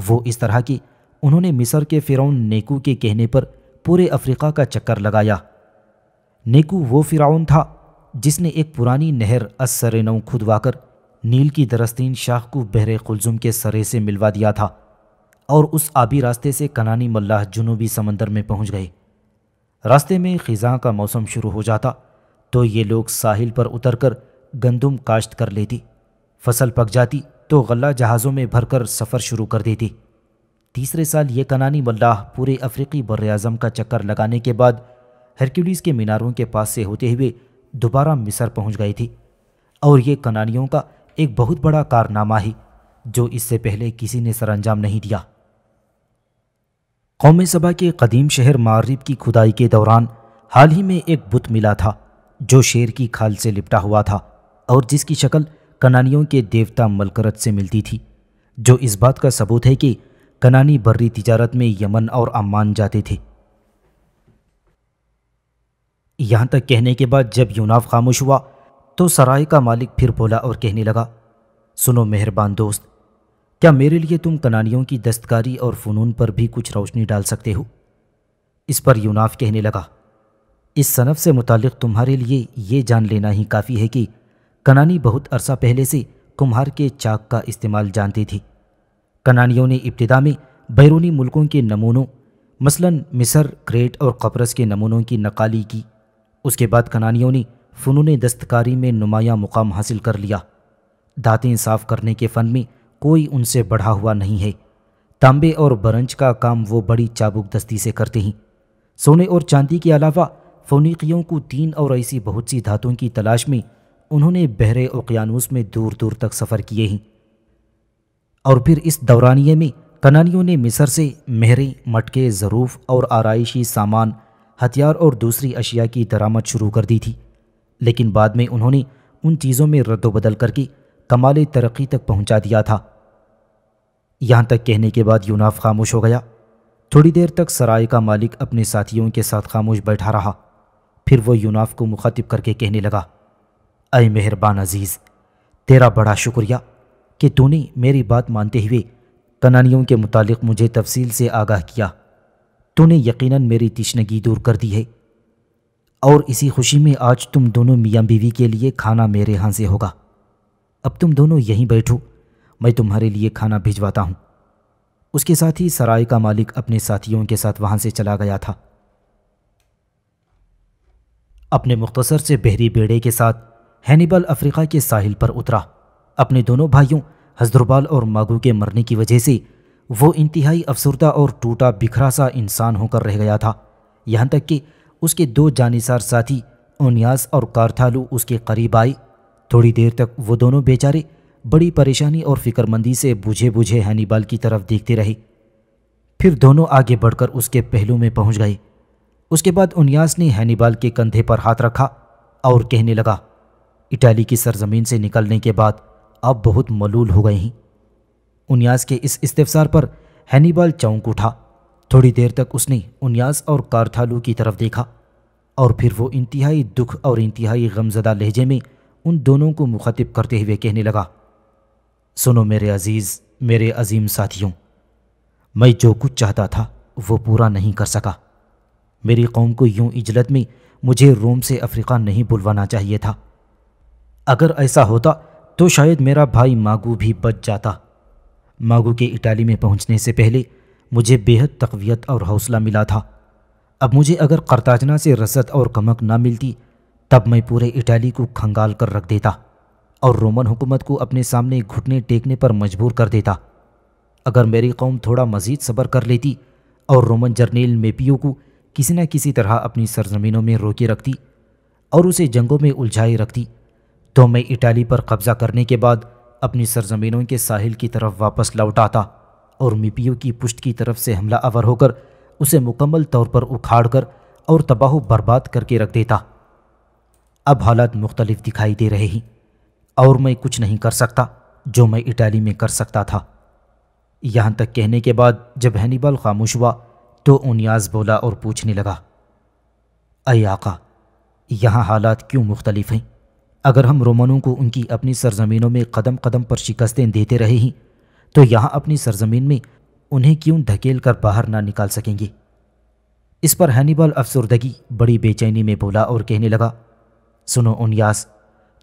वो इस तरह की उन्होंने मिस्र के फ़िरौन नेकू के कहने पर पूरे अफ्रीका का चक्कर लगाया नेकू वो फ़िरौन था जिसने एक पुरानी नहर असर नौ खुदवाकर नील की दरस्तीन शाह को बहरे कुलजुम के सरे से मिलवा दिया था और उस आबी रास्ते से कनानी मल्लाह जुनूबी समंदर में पहुंच गए रास्ते में खिज़ा का मौसम शुरू हो जाता तो ये लोग साहिल पर उतरकर गंदम काश्त कर लेती फसल पक जाती तो गला जहाज़ों में भरकर सफ़र शुरू कर देती तीसरे साल ये कनानी मल्लाह पूरे अफ्रीकी बर का चक्कर लगाने के बाद हरक्यूलिस के मीनारों के पास से होते हुए दोबारा मिसर पहुंच गई थी और ये कनानियों का एक बहुत बड़ा कारनामा ही जो इससे पहले किसी ने सरंजाम नहीं दिया कौम सभा के कदीम शहर मारिब की खुदाई के दौरान हाल ही में एक बुत मिला था जो शेर की खाल से लिपटा हुआ था और जिसकी शक्ल कनानियों के देवता मलकरत से मिलती थी जो इस बात का सबूत है कि कनानी बर्री तिजारत में यमन और अम्मान जाते थे यहाँ तक कहने के बाद जब यूनाफ खामोश हुआ तो सराय का मालिक फिर बोला और कहने लगा सुनो मेहरबान दोस्त क्या मेरे लिए तुम कनानियों की दस्तकारी और फ़नून पर भी कुछ रोशनी डाल सकते हो इस पर यूनाफ कहने लगा इस सनफ़ से मुतक़ तुम्हारे लिए ये जान लेना ही काफ़ी है कि कनानी बहुत अरसा पहले से कुम्हार के चाक का इस्तेमाल जानती थी कनानियों ने इब्तदा में बैरूनी मुल्कों के नमूनों मसलन मिसर क्रेट और कपरस के नमूनों की नकाली की उसके बाद कनानियों ने फ़नून दस्तकारी में नुमाया मुकाम हासिल कर लिया दातें साफ़ करने के फ़न में कोई उनसे बढ़ा हुआ नहीं है तांबे और बरंज का काम वो बड़ी चाबुक दस्ती से करते हैं सोने और चांदी के अलावा फ़ोनिकियों को तीन और ऐसी बहुत सी धातुओं की तलाश में उन्होंने बहरे ओकियानूस में दूर दूर तक सफ़र किए हैं और फिर इस दौरानिए में कनानियों ने मिसर से मेहरें मटके ज़रूफ़ और आरइशी सामान हथियार और दूसरी अशिया की दरामद शुरू कर दी थी लेकिन बाद में उन्होंने उन चीज़ों में रद्दबदल करके कमाल तरक्की तक पहुंचा दिया था यहाँ तक कहने के बाद यूनाफ खामोश हो गया थोड़ी देर तक सराय का मालिक अपने साथियों के साथ खामोश बैठा रहा फिर वह यूनाफ को मुखातिब करके कहने लगा अय मेहरबान अजीज़ तेरा बड़ा शुक्रिया कि तूने मेरी बात मानते हुए कनानियों के मुतालिक मुझे तफसील से आगाह किया तूने यकीनन मेरी तिश्नगी दूर कर दी है और इसी खुशी में आज तुम दोनों मियाँ बीवी के लिए खाना मेरे यहाँ से होगा अब तुम दोनों यहीं बैठो मैं तुम्हारे लिए खाना भिजवाता हूँ उसके साथ ही सराय का मालिक अपने साथियों के साथ वहां से चला गया था अपने मुख्तसर से बहरी बेड़े के साथ हैनिबल अफ्रीका के साहिल पर उतरा अपने दोनों भाइयों हजरबाल और मागू के मरने की वजह से वो इंतहाई अफसरदा और टूटा बिखरा सा इंसान होकर रह गया था यहाँ तक कि उसके दो जानिसार साथी ओनियास और कारथालू उसके करीब आए थोड़ी देर तक वो दोनों बेचारे बड़ी परेशानी और फिक्रमंदी से बुझे बुझे हैनीबाल की तरफ देखते रहे फिर दोनों आगे बढ़कर उसके पहलू में पहुंच गए उसके बाद उनियास ने हैनीबाल के कंधे पर हाथ रखा और कहने लगा इटाली की सरजमीन से निकलने के बाद अब बहुत मलूल हो गए हैं उन्यास के इस इस्तेफसार पर हैनीबाल चौंक उठा थोड़ी देर तक उसने उन्यास और कारथालू की तरफ देखा और फिर वो इंतहाई दुख और इंतहाई गमजदा लहजे में उन दोनों को मुखातिब करते हुए कहने लगा सुनो मेरे अजीज़ मेरे अजीम साथियों मैं जो कुछ चाहता था वो पूरा नहीं कर सका मेरी कौम को यूं इजलत में मुझे रोम से अफ्रीका नहीं बुलवाना चाहिए था अगर ऐसा होता तो शायद मेरा भाई मागू भी बच जाता मागो के इटाली में पहुंचने से पहले मुझे बेहद तकवीत और हौसला मिला था अब मुझे अगर करताजना से रसद और कमक ना मिलती तब मैं पूरे इटाली को खंगाल कर रख देता और रोमन हुकूमत को अपने सामने घुटने टेकने पर मजबूर कर देता अगर मेरी कौम थोड़ा मज़ीद सबर कर लेती और रोमन जर्नेल मेपियो को किसी न किसी तरह अपनी सरजमीनों में रोके रखती और उसे जंगों में उलझाए रखती तो मैं इटाली पर कब्ज़ा करने के बाद अपनी सरजमीनों के साहिल की तरफ वापस लौट आता और मिपियो की पुष्ट की तरफ से हमला अवर होकर उसे मुकम्मल तौर पर उखाड़ कर और तबाह बर्बाद करके रख देता अब हालात मुख्तलिफ दिखाई दे रहे हैं और मैं कुछ नहीं कर सकता जो मैं इटाली में कर सकता था यहाँ तक कहने के बाद जब हैनीबल खामोश हुआ तो उनियाज बोला और पूछने लगा अय आका यहाँ हालात क्यों मुख्तलिफ हैं अगर हम रोमनों को उनकी अपनी सरजमीनों में कदम कदम पर शिकस्तें देते रहे ही तो यहाँ अपनी सरजमीन में उन्हें क्यों धकेल कर बाहर ना निकाल सकेंगे इस पर हैनीबल अफसरदगी बड़ी बेचैनी में बोला और कहने लगा सुनो उनयास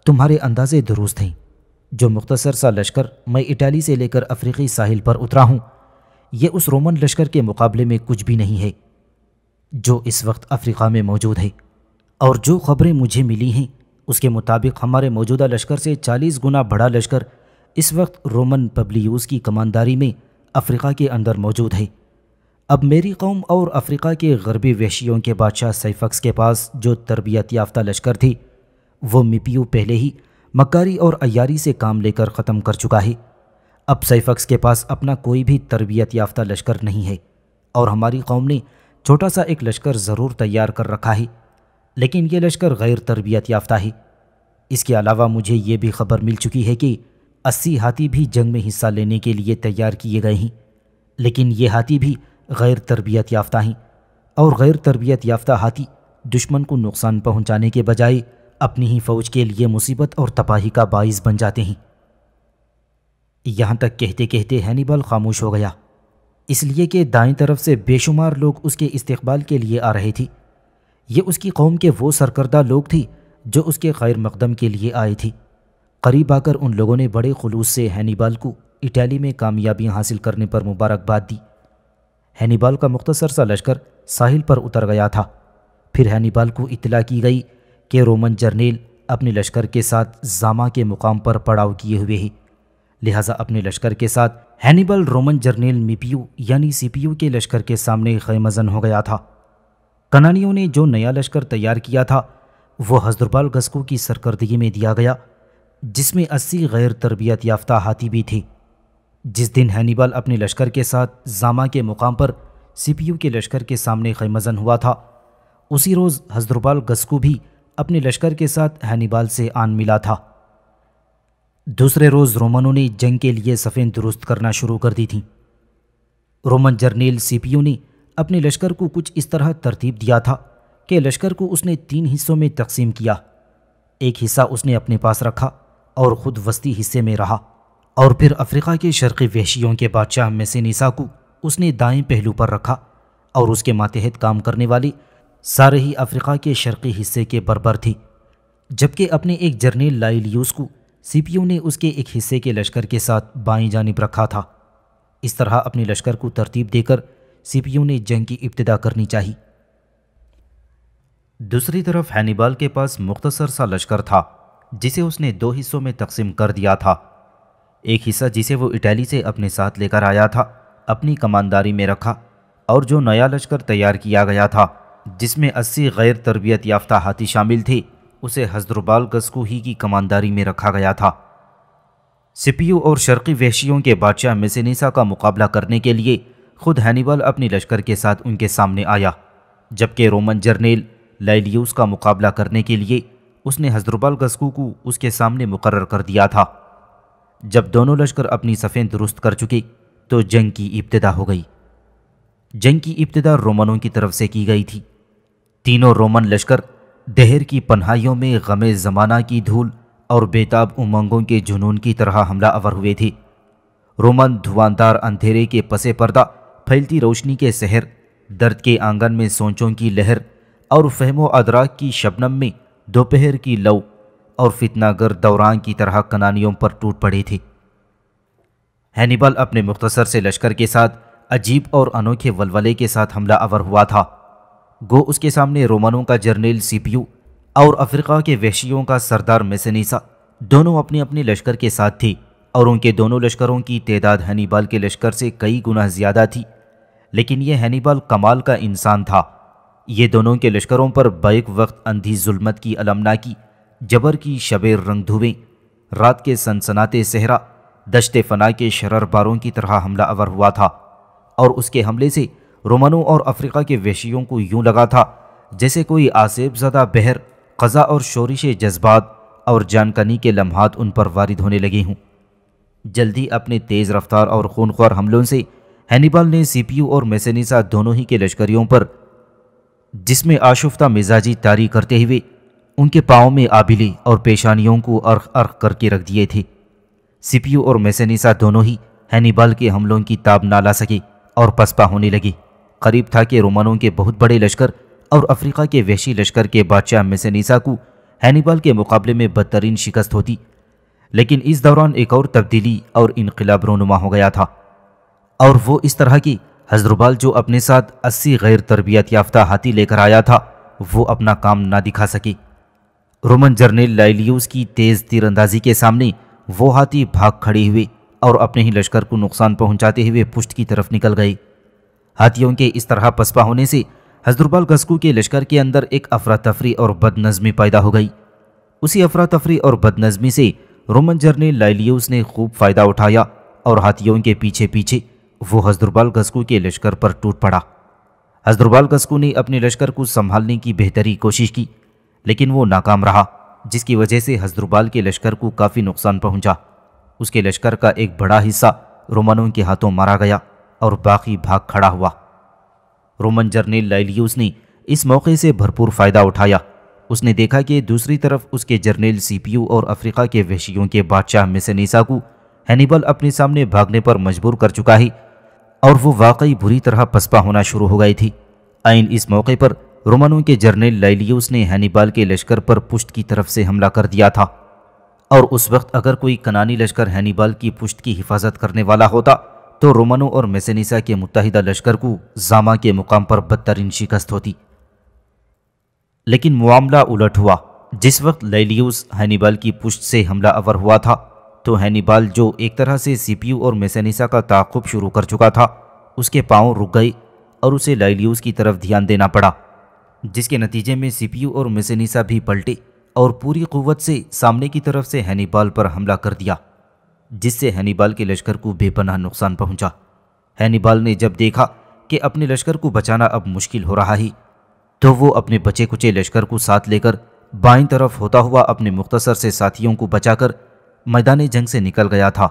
तुम्हारे अंदाजे दुरुस्त हैं जो मुख्तसर सा लश्कर मैं इटाली से लेकर अफ्रीकी साहिल पर उतरा हूँ यह उस रोमन लश्कर के मुकाबले में कुछ भी नहीं है जो इस वक्त अफ्रीका में मौजूद है और जो खबरें मुझे मिली हैं उसके मुताबिक हमारे मौजूदा लश्कर से 40 गुना बड़ा लश्कर इस वक्त रोमन पब्लियूस की कमानदारी में अफ्रीका के अंदर मौजूद है अब मेरी कौम और अफ्रीका के गरबी वहशियों के बादशाह सैफक्स के पास जो तरबियत याफ्ता लश्कर थी वो मिपियो पहले ही मकारी और अयारी से काम लेकर ख़त्म कर चुका है अब सैफक्स के पास अपना कोई भी तरबियत याफ्ता लश्कर नहीं है और हमारी कौम ने छोटा सा एक लश्कर ज़रूर तैयार कर रखा है लेकिन ये लश्कर गैर तरबियत याफ्ता ही इसके अलावा मुझे ये भी खबर मिल चुकी है कि अस्सी हाथी भी जंग में हिस्सा लेने के लिए तैयार किए गए हैं लेकिन ये हाथी भी गैर तरबियत याफ्ता हैं और गैर तरबियत याफ्ता हाथी दुश्मन को नुकसान पहुंचाने के बजाय अपनी ही फौज के लिए मुसीबत और तबाही का बाइस बन जाते हैं यहाँ तक कहते कहते हैनिबल खामोश हो गया इसलिए कि दाएं तरफ से बेशुमार लोग उसके इस्तकबाल के लिए आ रहे थे ये उसकी कौम के वो सरकर्दा लोग थी जो उसके खैर मकदम के लिए आई थी करीब आकर उन लोगों ने बड़े खलूस से हैनीबाल को इटैली में कामयाबी हासिल करने पर मुबारकबाद दी हैनीबाल का मुख्तसर सा लश्कर साहिल पर उतर गया था फिर हैनीबाल को इतला की गई कि रोमन जर्नेल अपने लश्कर के साथ जामा के मुकाम पर पड़ाव किए हुए ही लिहाजा अपने लश्कर के साथ हैनीबल रोमन जर्नेल मिपियो यानी सीपीयू के लश्कर के सामने खैमजन हो गया था कनानियों ने जो नया लश्कर तैयार किया था वो हजरबाल गस्को की सरकर्दगी में दिया गया जिसमें अस्सी गैर तरबियत याफ्ता हाथी भी थी जिस दिन हैनीबाल अपने लश्कर के साथ जामा के मुकाम पर सीपीयू के लश्कर के सामने खैमजन हुआ था उसी रोज़ हजरबाल गस्कू भी अपने लश्कर के साथ हैनीबाल से आन मिला था दूसरे रोज़ रोमनों ने जंग के लिए सफ़ेद दुरुस्त करना शुरू कर दी थी रोमन जर्नेल सीपीयू ने अपने लश्कर को कुछ इस तरह तरतीब दिया था कि लश्कर को उसने तीन हिस्सों में तकसीम किया एक हिस्सा उसने अपने पास रखा और ख़ुद वस्ती हिस्से में रहा और फिर अफ्रीका के शर्क़ी वहशियों के बादशाह मेसेनिसा को उसने दाएं पहलू पर रखा और उसके मातहत काम करने वाली सारे ही अफ्रीका के शर्क़ी हिस्से के बरबर थी जबकि अपने एक जर्नेल लाइलियूस को सीपीओ ने उसके एक हिस्से के लश्कर के साथ बाई जानब रखा था इस तरह अपने लश्कर को तरतीब देकर सीपीयू ने जंग की इब्तदा करनी चाहिए दूसरी तरफ हैनीबाल के पास मुख्तसर सा लश्कर था जिसे उसने दो हिस्सों में तकसीम कर दिया था एक हिस्सा जिसे वो इटली से अपने साथ लेकर आया था अपनी कमानदारी में रखा और जो नया लश्कर तैयार किया गया था जिसमें अस्सी गैर तरबियत याफ्ता हाथी शामिल थे उसे हजरबाल गस्कू ही की कमानदारी में रखा गया था सिपियो और शर्की वहशियों के बादशाह मिसनिसा का मुकाबला करने के लिए खुद हैनीबल अपने लश्कर के साथ उनके सामने आया जबकि रोमन जर्नेल लाइलियूस का मुकाबला करने के लिए उसने हजरबल गस्कू को उसके सामने मुकर कर दिया था जब दोनों लश्कर अपनी सफ़ें दुरुस्त कर चुके तो जंग की इब्तदा हो गई जंग की इब्तदा रोमनों की तरफ से की गई थी तीनों रोमन लश्कर दहर की पन्हाइयों में गमे ज़माना की धूल और बेताब उमंगों के जुनून की तरह हमला अवर हुए थे रोमन धुआंधार अंधेरे के पसे पर्दा फैलती रोशनी के शहर दर्द के आंगन में सोचों की लहर और फहमो अदराक की शबनम में दोपहर की लव और फितनागर दौरान की तरह कनानियों पर टूट पड़ी थी हैनिबल अपने मुख्तसर से लश्कर के साथ अजीब और अनोखे वलवले के साथ हमला अवर हुआ था गो उसके सामने रोमनों का जर्नेल सीपीयू और अफ्रीका के वहशियों का सरदार मेसनीसा दोनों अपने अपने लश्कर के साथ थे और उनके दोनों लश्करों की तदाद हनीबाल के लश्कर से कई गुना ज़्यादा थी लेकिन यह हैनीबल कमाल का इंसान था ये दोनों के लश्करों पर बैक वक्त अंधी जुल्मत की अलमना की जबर की शबेर रंग धुएँ रात के सनसनाते सहरा दश्त फना के शरर बारों की तरह हमला अवर हुआ था और उसके हमले से रोमनों और अफ्रीका के वैशियों को यूं लगा था जैसे कोई आसेब ज़दा बहर क़ज़ा और शोरिश जज्बात और जानकनी के लम्हात उन पर वारिद होने लगे हों जल्दी अपने तेज़ रफ्तार और खूनख्वार हमलों से हैनीबाल ने सीपीयू और मैसेनिसा दोनों ही के लश्करियों पर जिसमें आशुफ्ता मिजाजी तारी करते हुए उनके पाँव में आबिली और पेशानियों को अर्ख अर्ख करके रख दिए थे सीपीयू और मैसेनिसा दोनों ही हैनिबल के हमलों की ताब ना ला सके और पसपा होने लगी करीब था कि रोमनों के बहुत बड़े लश्कर और अफ्रीका के वहशी लश्कर के बादशाह मैसेनिसा को हैनिबल के मुकाबले में बदतरीन शिकस्त होती लेकिन इस दौरान एक और तब्दीली और इनकलाब रोनुमा हो गया था और वो इस तरह की हज़रबाल जो अपने साथ अस्सी गैर तरबियत याफ्ता हाथी लेकर आया था वो अपना काम ना दिखा सकी रोमन जर्नेल लाइलियूस की तेज़ तीरंदाजी के सामने वो हाथी भाग खड़ी हुई और अपने ही लश्कर को नुकसान पहुंचाते हुए पुष्ट की तरफ निकल गई हाथियों के इस तरह पसपा होने से हज़रबाल गस्कू के लश्कर के अंदर एक अफरा तफरी और बदनज़मी पैदा हो गई उसी अफरा तफरी और बदनज़मी से रोमन जर्नेल लाइलियूस ने खूब फ़ायदा उठाया और हाथियों के पीछे पीछे वो हजदुरबाल गस्कू के लश्कर पर टूट पड़ा हजदुरबाल गस्कू ने अपने लश्कर को संभालने की बेहतरी कोशिश की लेकिन वो नाकाम रहा जिसकी वजह से हजदुरबाल के लश्कर को काफ़ी नुकसान पहुंचा। उसके लश्कर का एक बड़ा हिस्सा रोमनों के हाथों मारा गया और बाकी भाग खड़ा हुआ रोमन जर्नेल लाइलियूस ने इस मौके से भरपूर फ़ायदा उठाया उसने देखा कि दूसरी तरफ उसके जर्नेल सीपीयू और अफ्रीका के वहशियों के बादशाह मिसनीसा को हैनिबल अपने सामने भागने पर मजबूर कर चुका है और वो वाकई बुरी तरह पसपा होना शुरू हो गई थी आइन इस मौके पर रोमनों के जर्नल लाइलियोस ने हैनीबाल के लश्कर पर पुष्ट की तरफ से हमला कर दिया था और उस वक्त अगर कोई कनानी लश्कर हैनीबाल की पुष्ट की हिफाजत करने वाला होता तो रोमनों और मेसेनिसा के मुतहदा लश्कर को जामा के मुकाम पर बदतरीन शिकस्त होती लेकिन मामला उलट हुआ जिस वक्त लेलियोस हैनीबाल की पुष्ट से हमला अवर हुआ था तो हैनीबाल जो एक तरह से सीपीयू और मेसनिसा का ताकुब शुरू कर चुका था उसके पाँव रुक गए और उसे लाइल्यूज की तरफ ध्यान देना पड़ा जिसके नतीजे में सीपीयू और मेसनिसा भी पलटे और पूरी क़वत से सामने की तरफ से हैनीबाल पर हमला कर दिया जिससे हैनीबाल के लश्कर को बेपनाह नुकसान पहुंचा। हैनीबाल ने जब देखा कि अपने लश्कर को बचाना अब मुश्किल हो रहा ही तो वो अपने बचे कुचे लश्कर को साथ लेकर बाईं तरफ होता हुआ अपने मुख्तसर से साथियों को बचाकर मैदान जंग से निकल गया था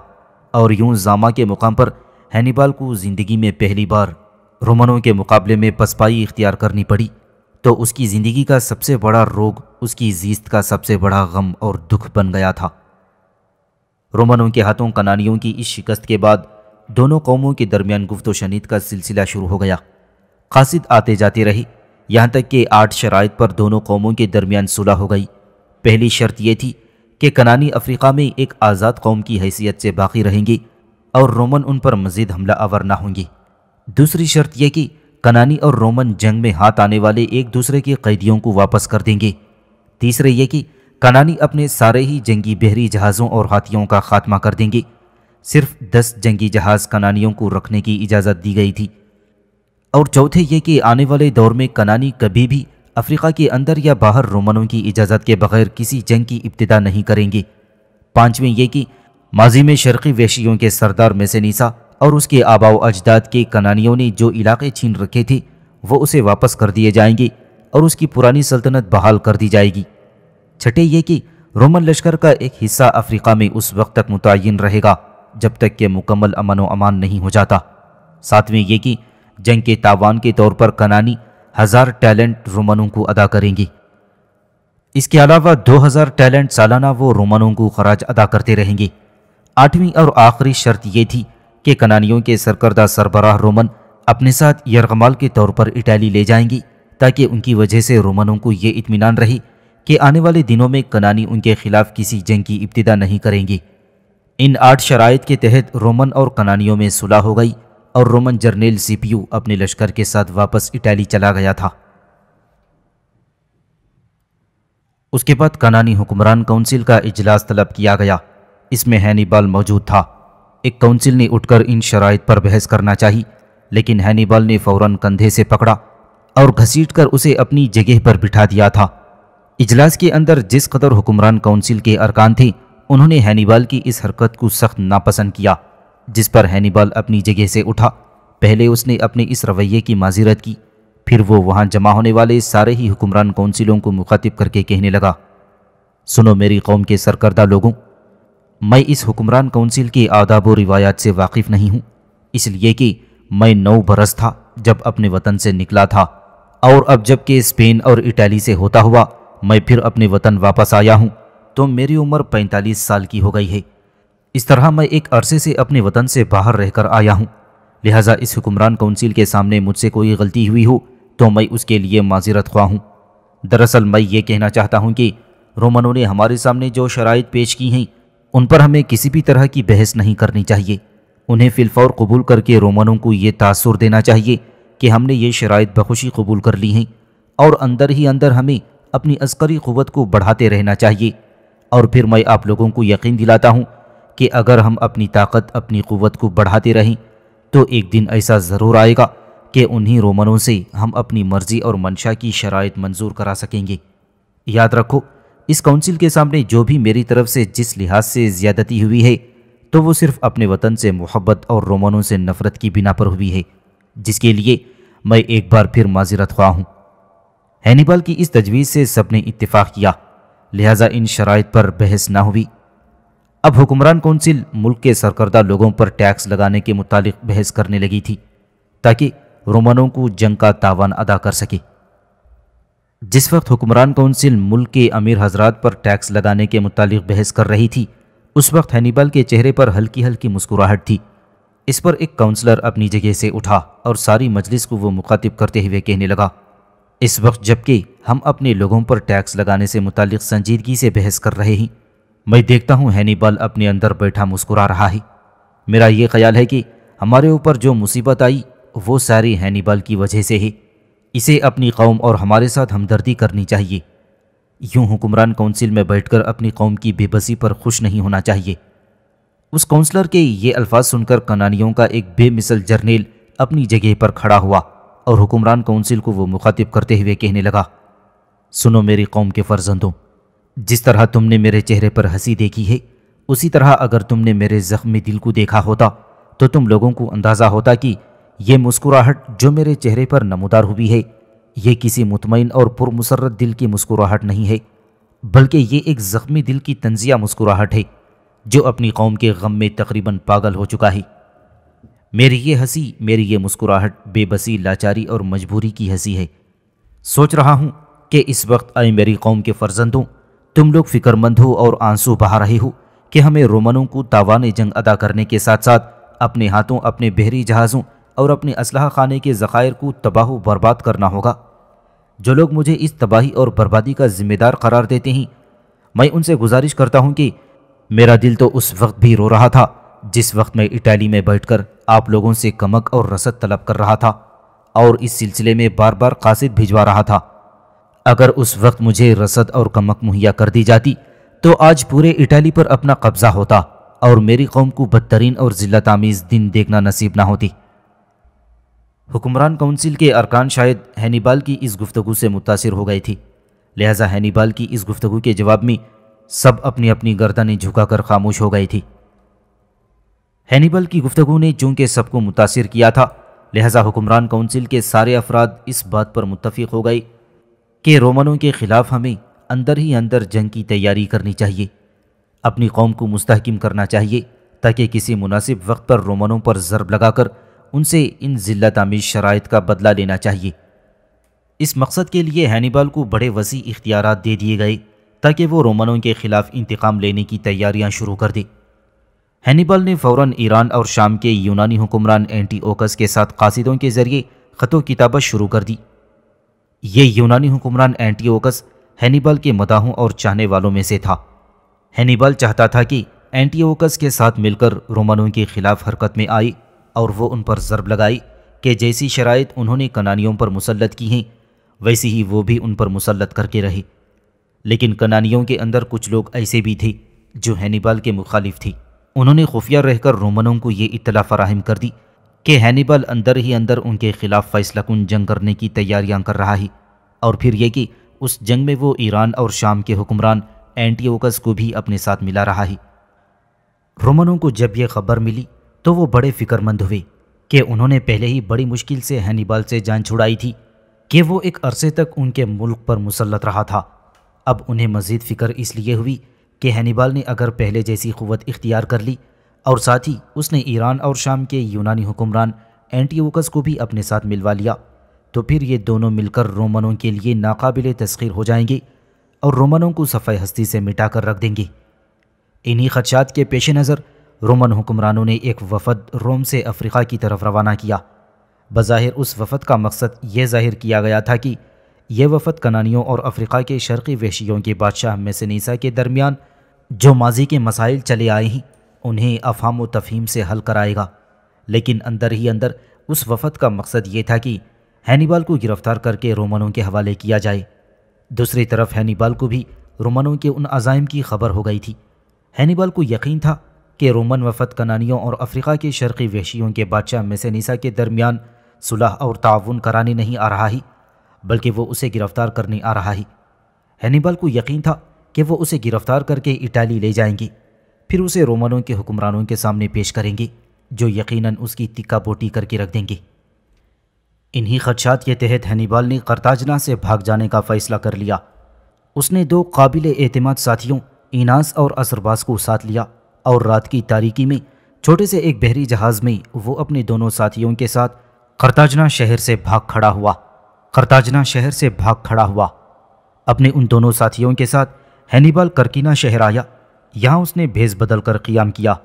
और यूं जामा के मुकाम पर हैनीबाल को ज़िंदगी में पहली बार रोमनों के मुकाबले में पसपाई इख्तियार करनी पड़ी तो उसकी ज़िंदगी का सबसे बड़ा रोग उसकी जीत का सबसे बड़ा गम और दुख बन गया था रोमनों के हाथों कनानियों की इस शिकस्त के बाद दोनों कौमों के दरमियान गुफ्त शनीद का सिलसिला शुरू हो गया कासिद आते जाते रही यहाँ तक कि आठ शराइ पर दोनों कौमों के दरमियान सुलह हो गई पहली शर्त यह थी कि कनानी अफ्रीका में एक आज़ाद कौम की हैसियत से बाकी रहेंगी और रोमन उन पर मज़ीद हमला आवर ना होंगी दूसरी शर्त यह कि कनानी और रोमन जंग में हाथ आने वाले एक दूसरे के कैदियों को वापस कर देंगे तीसरे ये कि कनानी अपने सारे ही जंगी बहरी जहाज़ों और हाथियों का खात्मा कर देंगे सिर्फ दस जंगी जहाज़ कनानियों को रखने की इजाज़त दी गई थी और चौथे ये कि आने वाले दौर में कनानी कभी भी अफ्रीका के अंदर या बाहर रोमनों की इजाज़त के बगैर किसी जंग की इब्तदा नहीं करेंगी पाँचवें ये कि माजी में शर्की वैशियों के सरदार मेसेनीसा और उसके आबाव अजदाद के कनानियों ने जो इलाके छीन रखे थे वो उसे वापस कर दिए जाएंगे और उसकी पुरानी सल्तनत बहाल कर दी जाएगी छठे ये कि रोमन लश्कर का एक हिस्सा अफ्रीका में उस वक्त तक मुतन रहेगा जब तक कि मुकम्मल अमन व अमान नहीं हो जाता सातवें ये कि जंग के तावान के तौर पर कनानी हज़ार टैलेंट रोमनों को अदा करेंगी इसके अलावा 2000 टैलेंट सालाना वो रोमनों को खराज अदा करते रहेंगे आठवीं और आखिरी शर्त ये थी कि कनानियों के सरकर्दा सरबराह रोमन अपने साथ यरगमाल के तौर पर इटाली ले जाएंगी ताकि उनकी वजह से रोमनों को ये इतमान रही कि आने वाले दिनों में कनानी उनके खिलाफ किसी जंग की इब्तदा नहीं करेंगी इन आठ शराइ के तहत रोमन और कनानियों में सुलह हो गई और रोमन जर्नेल सीपीयू अपने लश्कर के साथ वापस इटाली चला गया था उसके बाद कनानी हुक्मरान काउंसिल का इजलास तलब किया गया इसमें हैनीबाल मौजूद था एक काउंसिल ने उठकर इन शराइ पर बहस करना चाहिए लेकिन हैनीबाल ने फौरन कंधे से पकड़ा और घसीटकर उसे अपनी जगह पर बिठा दिया था इजलास के अंदर जिस कदर हुक्मरान काउंसिल के अरकान थे उन्होंने हैनीबाल की इस हरकत को सख्त नापसंद किया जिस पर हैनीबाल अपनी जगह से उठा पहले उसने अपने इस रवैये की माजिरत की फिर वो वहां जमा होने वाले सारे ही हुक्मरान कौंसिलों को मुखातिब करके कहने लगा सुनो मेरी कौम के सरकर्दा लोगों मैं इस हुक्मरान कौंसिल के आदाब और रिवायात से वाकिफ़ नहीं हूं इसलिए कि मैं नौ बरस था जब अपने वतन से निकला था और अब जबकि स्पेन और इटली से होता हुआ मैं फिर अपने वतन वापस आया हूँ तो मेरी उम्र पैंतालीस साल की हो गई है इस तरह मैं एक अरसे से अपने वतन से बाहर रहकर आया हूँ लिहाजा इस हुक्मरान काउंसिल के सामने मुझसे कोई गलती हुई हो तो मैं उसके लिए माजरत ख्वा हूँ दरअसल मैं ये कहना चाहता हूँ कि रोमनों ने हमारे सामने जो शराइ पेश की हैं उन पर हमें किसी भी तरह की बहस नहीं करनी चाहिए उन्हें फिलफौर कबूल करके रोमनों को ये तासर देना चाहिए कि हमने ये शराइ बखुशी कबूल कर ली हैं और अंदर ही अंदर हमें अपनी अस्करी क़वत को बढ़ाते रहना चाहिए और फिर मैं आप लोगों को यकीन दिलाता हूँ कि अगर हम अपनी ताकत अपनी क़वत को बढ़ाते रहें तो एक दिन ऐसा ज़रूर आएगा कि उन्हीं रोमनों से हम अपनी मर्ज़ी और मंशा की शराइ मंजूर करा सकेंगे याद रखो इस काउंसिल के सामने जो भी मेरी तरफ से जिस लिहाज से ज़्यादती हुई है तो वो सिर्फ़ अपने वतन से मोहब्बत और रोमनों से नफ़रत की बिना पर हुई है जिसके लिए मैं एक बार फिर माजरत ख्वा हूँ हैनीबाल की इस तजवीज़ से सबने इतफ़ाक़ किया लिहाजा इन शराइ पर बहस ना हुई अब हुक्मरान कौंसिल मुल्क के सरकर्दा लोगों पर टैक्स लगाने के मुतालिक बहस करने लगी थी ताकि रोमनों को जंग का तावान अदा कर सके जिस वक्त हुक्मरान कौंसिल मुल्क के अमीर हजरात पर टैक्स लगाने के मुतालिक बहस कर रही थी उस वक्त हैनीबल के चेहरे पर हल्की हल्की मुस्कुराहट थी इस पर एक काउंसलर अपनी जगह से उठा और सारी मजलिस को वो मुखातिब करते हुए कहने लगा इस वक्त जबकि हम अपने लोगों पर टैक्स लगाने से मुतल संजीदगी से बहस कर रहे हैं मैं देखता हूँ हैनीबल अपने अंदर बैठा मुस्कुरा रहा है मेरा ये ख्याल है कि हमारे ऊपर जो मुसीबत आई वो सारी हैनीबल की वजह से है इसे अपनी कौम और हमारे साथ हमदर्दी करनी चाहिए यूं हुक्मरान काउंसिल में बैठकर अपनी कौम की बेबसी पर खुश नहीं होना चाहिए उस काउंसलर के ये अल्फाज सुनकर कनानियों का एक बेमिसल जर्नेल अपनी जगह पर खड़ा हुआ और हुक्मरान काउंसिल को वो मुखातिब करते हुए कहने लगा सुनो मेरी कौम के फर्जंदों जिस तरह तुमने मेरे चेहरे पर हंसी देखी है उसी तरह अगर तुमने मेरे ज़ख्मी दिल को देखा होता तो तुम लोगों को अंदाज़ा होता कि यह मुस्कुराहट जो मेरे चेहरे पर नमोदार हुई है यह किसी मुतमिन और पुरमसरत दिल की मुस्कुराहट नहीं है बल्कि ये एक ज़ख्मी दिल की तंजिया मुस्कुराहट है जो अपनी कौम के गम में तकरीबन पागल हो चुका है मेरी ये हंसी मेरी ये मुस्कुराहट बेबसी लाचारी और मजबूरी की हंसी है सोच रहा हूँ कि इस वक्त आए मेरी कौम के फर्जंदों तुम लोग फिक्रमंद हो और आंसू बहा रहे हो कि हमें रोमनों को तावान जंग अदा करने के साथ साथ अपने हाथों अपने बहरी जहाज़ों और अपने असलाह खाने के ज़खायर को तबाह बर्बाद करना होगा जो लोग मुझे इस तबाही और बर्बादी का ज़िम्मेदार करार देते हैं मैं उनसे गुजारिश करता हूँ कि मेरा दिल तो उस वक्त भी रो रहा था जिस वक्त मैं इटाली में बैठकर आप लोगों से कमक और रसद तलब कर रहा था और इस सिलसिले में बार बार कासिद भिजवा रहा था अगर उस वक्त मुझे रसद और कमक मुहैया कर दी जाती तो आज पूरे इटाली पर अपना कब्जा होता और मेरी कौम को बदतरीन और ज़िलत आमीज़ दिन देखना नसीब ना होती हुक्मरान काउंसिल के अरकान शायद हैनीबाल की इस गुफ्तु से मुतासर हो गई थी लिहाजा हैनीबाल की इस गुफ्तगु के जवाब में सब अपनी अपनी गर्दनें झुकाकर खामोश हो गई थी हैनीबल की गुफ्तगु ने चूंकि सबको मुतासर किया था लिहाजा हुक्मरान काउंसिल के सारे अफराद इस बात पर मुतफिक हो गई कि रोमनों के ख़िलाफ़ हमें अंदर ही अंदर जंग की तैयारी करनी चाहिए अपनी कौम को मुस्तकम करना चाहिए ताकि किसी मुनासिब वक्त पर रोमनों पर ज़रब लगाकर उनसे इन ज़िल्लत आमीज़ शराइ का बदला लेना चाहिए इस मकसद के लिए हैनीबाल को बड़े वसी इख्तियार दे दिए गए ताकि वो रोमनों के ख़िलाफ़ इंतकाम लेने की तैयारियाँ शुरू कर दे हैनीबाल ने फ़ौर ईरान और शाम के यूनानी हुक्मरान एंटी ओकस के साथ कासिदों के ज़रिए ख़तों किताबत शुरू कर दी ये यूनानी हुक्मरान एंटीओकस हैनिबल के मदाहों और चाहने वालों में से था हैनिबल चाहता था कि एंटीओकस के साथ मिलकर रोमनों के खिलाफ हरकत में आई और वो उन पर ज़रब लगाई कि जैसी शराइ उन्होंने कनानियों पर मुसलत की हैं वैसी ही वो भी उन पर मुसलत करके रहे लेकिन कनानियों के अंदर कुछ लोग ऐसे भी थे जो हैनिबल के मुखालिफ थे उन्होंने खुफिया रहकर रोमनों को ये इतला फराहम कर दी कि हैनिबल अंदर ही अंदर उनके खिलाफ फैसला कन जंग करने की तैयारियां कर रहा है और फिर यह कि उस जंग में वो ईरान और शाम के हुक्मरान एंटीओकस को भी अपने साथ मिला रहा है रोमनों को जब यह खबर मिली तो वो बड़े फिक्रमंद हुए कि उन्होंने पहले ही बड़ी मुश्किल से हैनिबल से जान छुड़ाई थी कि वो एक अरसे तक उनके मुल्क पर मुसलत रहा था अब उन्हें मज़ीद फ़िक्र इसलिए हुई कि हैनिबल ने अगर पहले जैसी क़वत इख्तियार कर ली और साथ ही उसने ईरान और शाम के यूनानी हुक्मरान एंटीओकस को भी अपने साथ मिलवा लिया तो फिर ये दोनों मिलकर रोमनों के लिए नाकाबिल तस्खीर हो जाएंगे और रोमनों को सफ़ाई हस्ती से मिटा कर रख देंगे इन्हीं खदशात के पेश नज़र रोमन हुक्मरानों ने एक वफद रोम से अफ्रीका की तरफ रवाना किया बज़ाहिर उस वफद का मकसद ये जाहिर किया गया था कि यह वफद कनानियों और अफ्रीका के शर्क़ी वहशियों के बादशाह मेसनीसा के दरमियान जो माजी के मसाइल चले आए हैं उन्हें अफाम व तफहीम से हल कराएगा लेकिन अंदर ही अंदर उस वफद का मकसद ये था कि हैनीबाल को गिरफ्तार करके रोमनों के हवाले किया जाए दूसरी तरफ हैनीबाल को भी रोमनों के उन अजाइम की खबर हो गई थी हैनीबाल को यकीन था कि रोमन वफद कनानियों और अफ्रीका के शर्की वहशियों के बादशाह मेसेनिसा के दरमियान सुलह और ताउन कराने नहीं आ रहा ही बल्कि वो उसे गिरफ़्तार करने आ रहा ही हैनीबाल को यकीन था कि वो उसे गिरफ़्तार करके इटाली ले जाएंगी फिर उसे रोमनों के हुक्मरानों के सामने पेश करेंगे जो यकीनन उसकी तिक्का बोटी करके रख देंगे इन्हीं खदशात के तहत हनीबाल ने करताजना से भाग जाने का फ़ैसला कर लिया उसने दो काबिल एतमाद साथियों इनास और असरबाज को साथ लिया और रात की तारीकी में छोटे से एक बहरी जहाज़ में वो अपने दोनों साथियों के साथ करताजना शहर से भाग खड़ा हुआ करताजना शहर से भाग खड़ा हुआ अपने उन दोनों साथियों के साथ हैनीबाल करकीना शहर आया यहाँ उसने भेस बदल कर क़ियाम किया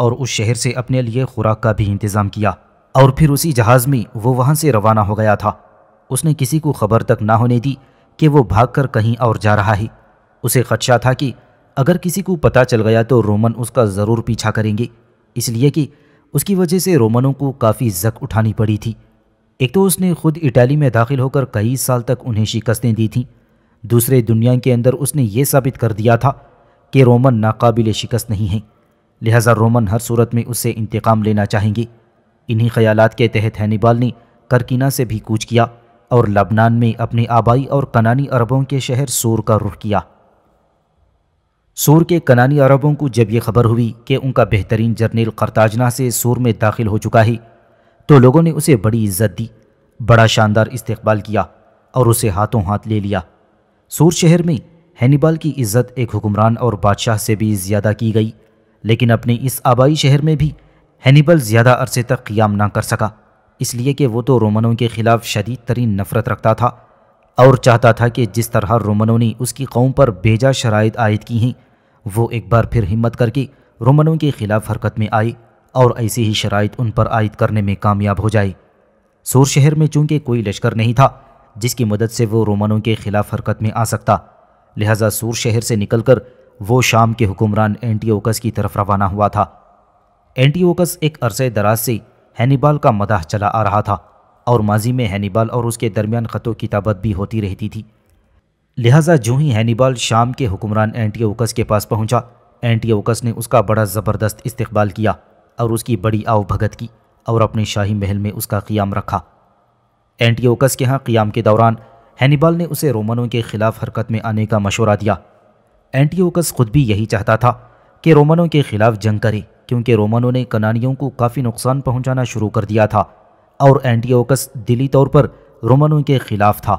और उस शहर से अपने लिए खुराक का भी इंतज़ाम किया और फिर उसी जहाज़ में वो वहाँ से रवाना हो गया था उसने किसी को खबर तक ना होने दी कि वो भागकर कहीं और जा रहा है उसे खदशा था कि अगर किसी को पता चल गया तो रोमन उसका ज़रूर पीछा करेंगे इसलिए कि उसकी वजह से रोमनों को काफ़ी जक उठानी पड़ी थी एक तो उसने खुद इटाली में दाखिल होकर कई साल तक उन्हें शिकस्तें दी थीं दूसरे दुनिया के अंदर उसने ये साबित कर दिया था कि रोमन नाकाबिल शिकस्त नहीं हैं लिहाजा रोमन हर सूरत में उससे इंतकाम लेना चाहेंगे इन्हीं ख्यालात के तहत हैनीबाल ने करकिना से भी कूच किया और लबनान में अपने आबाई और कनानी अरबों के शहर सूर का रुख किया सूर के कनानी अरबों को जब यह खबर हुई कि उनका बेहतरीन जर्नेल करताजना से सूर में दाखिल हो चुका है तो लोगों ने उसे बड़ी इज्जत दी बड़ा शानदार इस्तेबाल किया और उसे हाथों हाथ ले लिया सूर शहर में हैनीबाल की इज्जत एक हुक्मरान और बादशाह से भी ज़्यादा की गई लेकिन अपने इस आबाई शहर में भी हैनीबल ज़्यादा अरसे तक क़ियाम ना कर सका इसलिए कि वो तो रोमनों के ख़िलाफ़ शदीद तरीन नफ़रत रखता था और चाहता था कि जिस तरह रोमनों ने उसकी कौम पर बेजा शराइ आयद की हैं वो एक बार फिर हिम्मत करके रोमनों के ख़िलाफ़ हरकत में आए और ऐसी ही शराइ उन पर आयद करने में कामयाब हो जाए सोर शहर में चूंकि कोई लश्कर नहीं था जिसकी मदद से वो रोमनों के ख़िलाफ़ हरकत में आ सकता लिहाजा सूर शहर से निकलकर वो शाम के हुक्मरान एंटीओकस की तरफ रवाना हुआ था एंटीओकस एक अरसे दराज से हैनीबाल का मदाह चला आ रहा था और माजी में हैनीबाल और उसके दरमियान ख़तों की ताबत भी होती रहती थी लिहाजा जो ही हैनीबाल शाम के हुक्मरान एंटीओकस के पास पहुंचा एंटीओकस ने उसका बड़ा ज़बरदस्त इस्तकबाल किया और उसकी बड़ी आव भगत की और अपने शाही महल में उसका क़ियाम रखा एंटीओकस के यहाँ क़ियाम के दौरान हैनीबाल ने उसे रोमनों के खिलाफ हरकत में आने का मशवरा दिया एंटीओकस खुद भी यही चाहता था कि रोमनों के खिलाफ जंग करे क्योंकि रोमनों ने कनानियों को काफ़ी नुकसान पहुंचाना शुरू कर दिया था और एंटीओकस दिली तौर पर रोमनों के खिलाफ था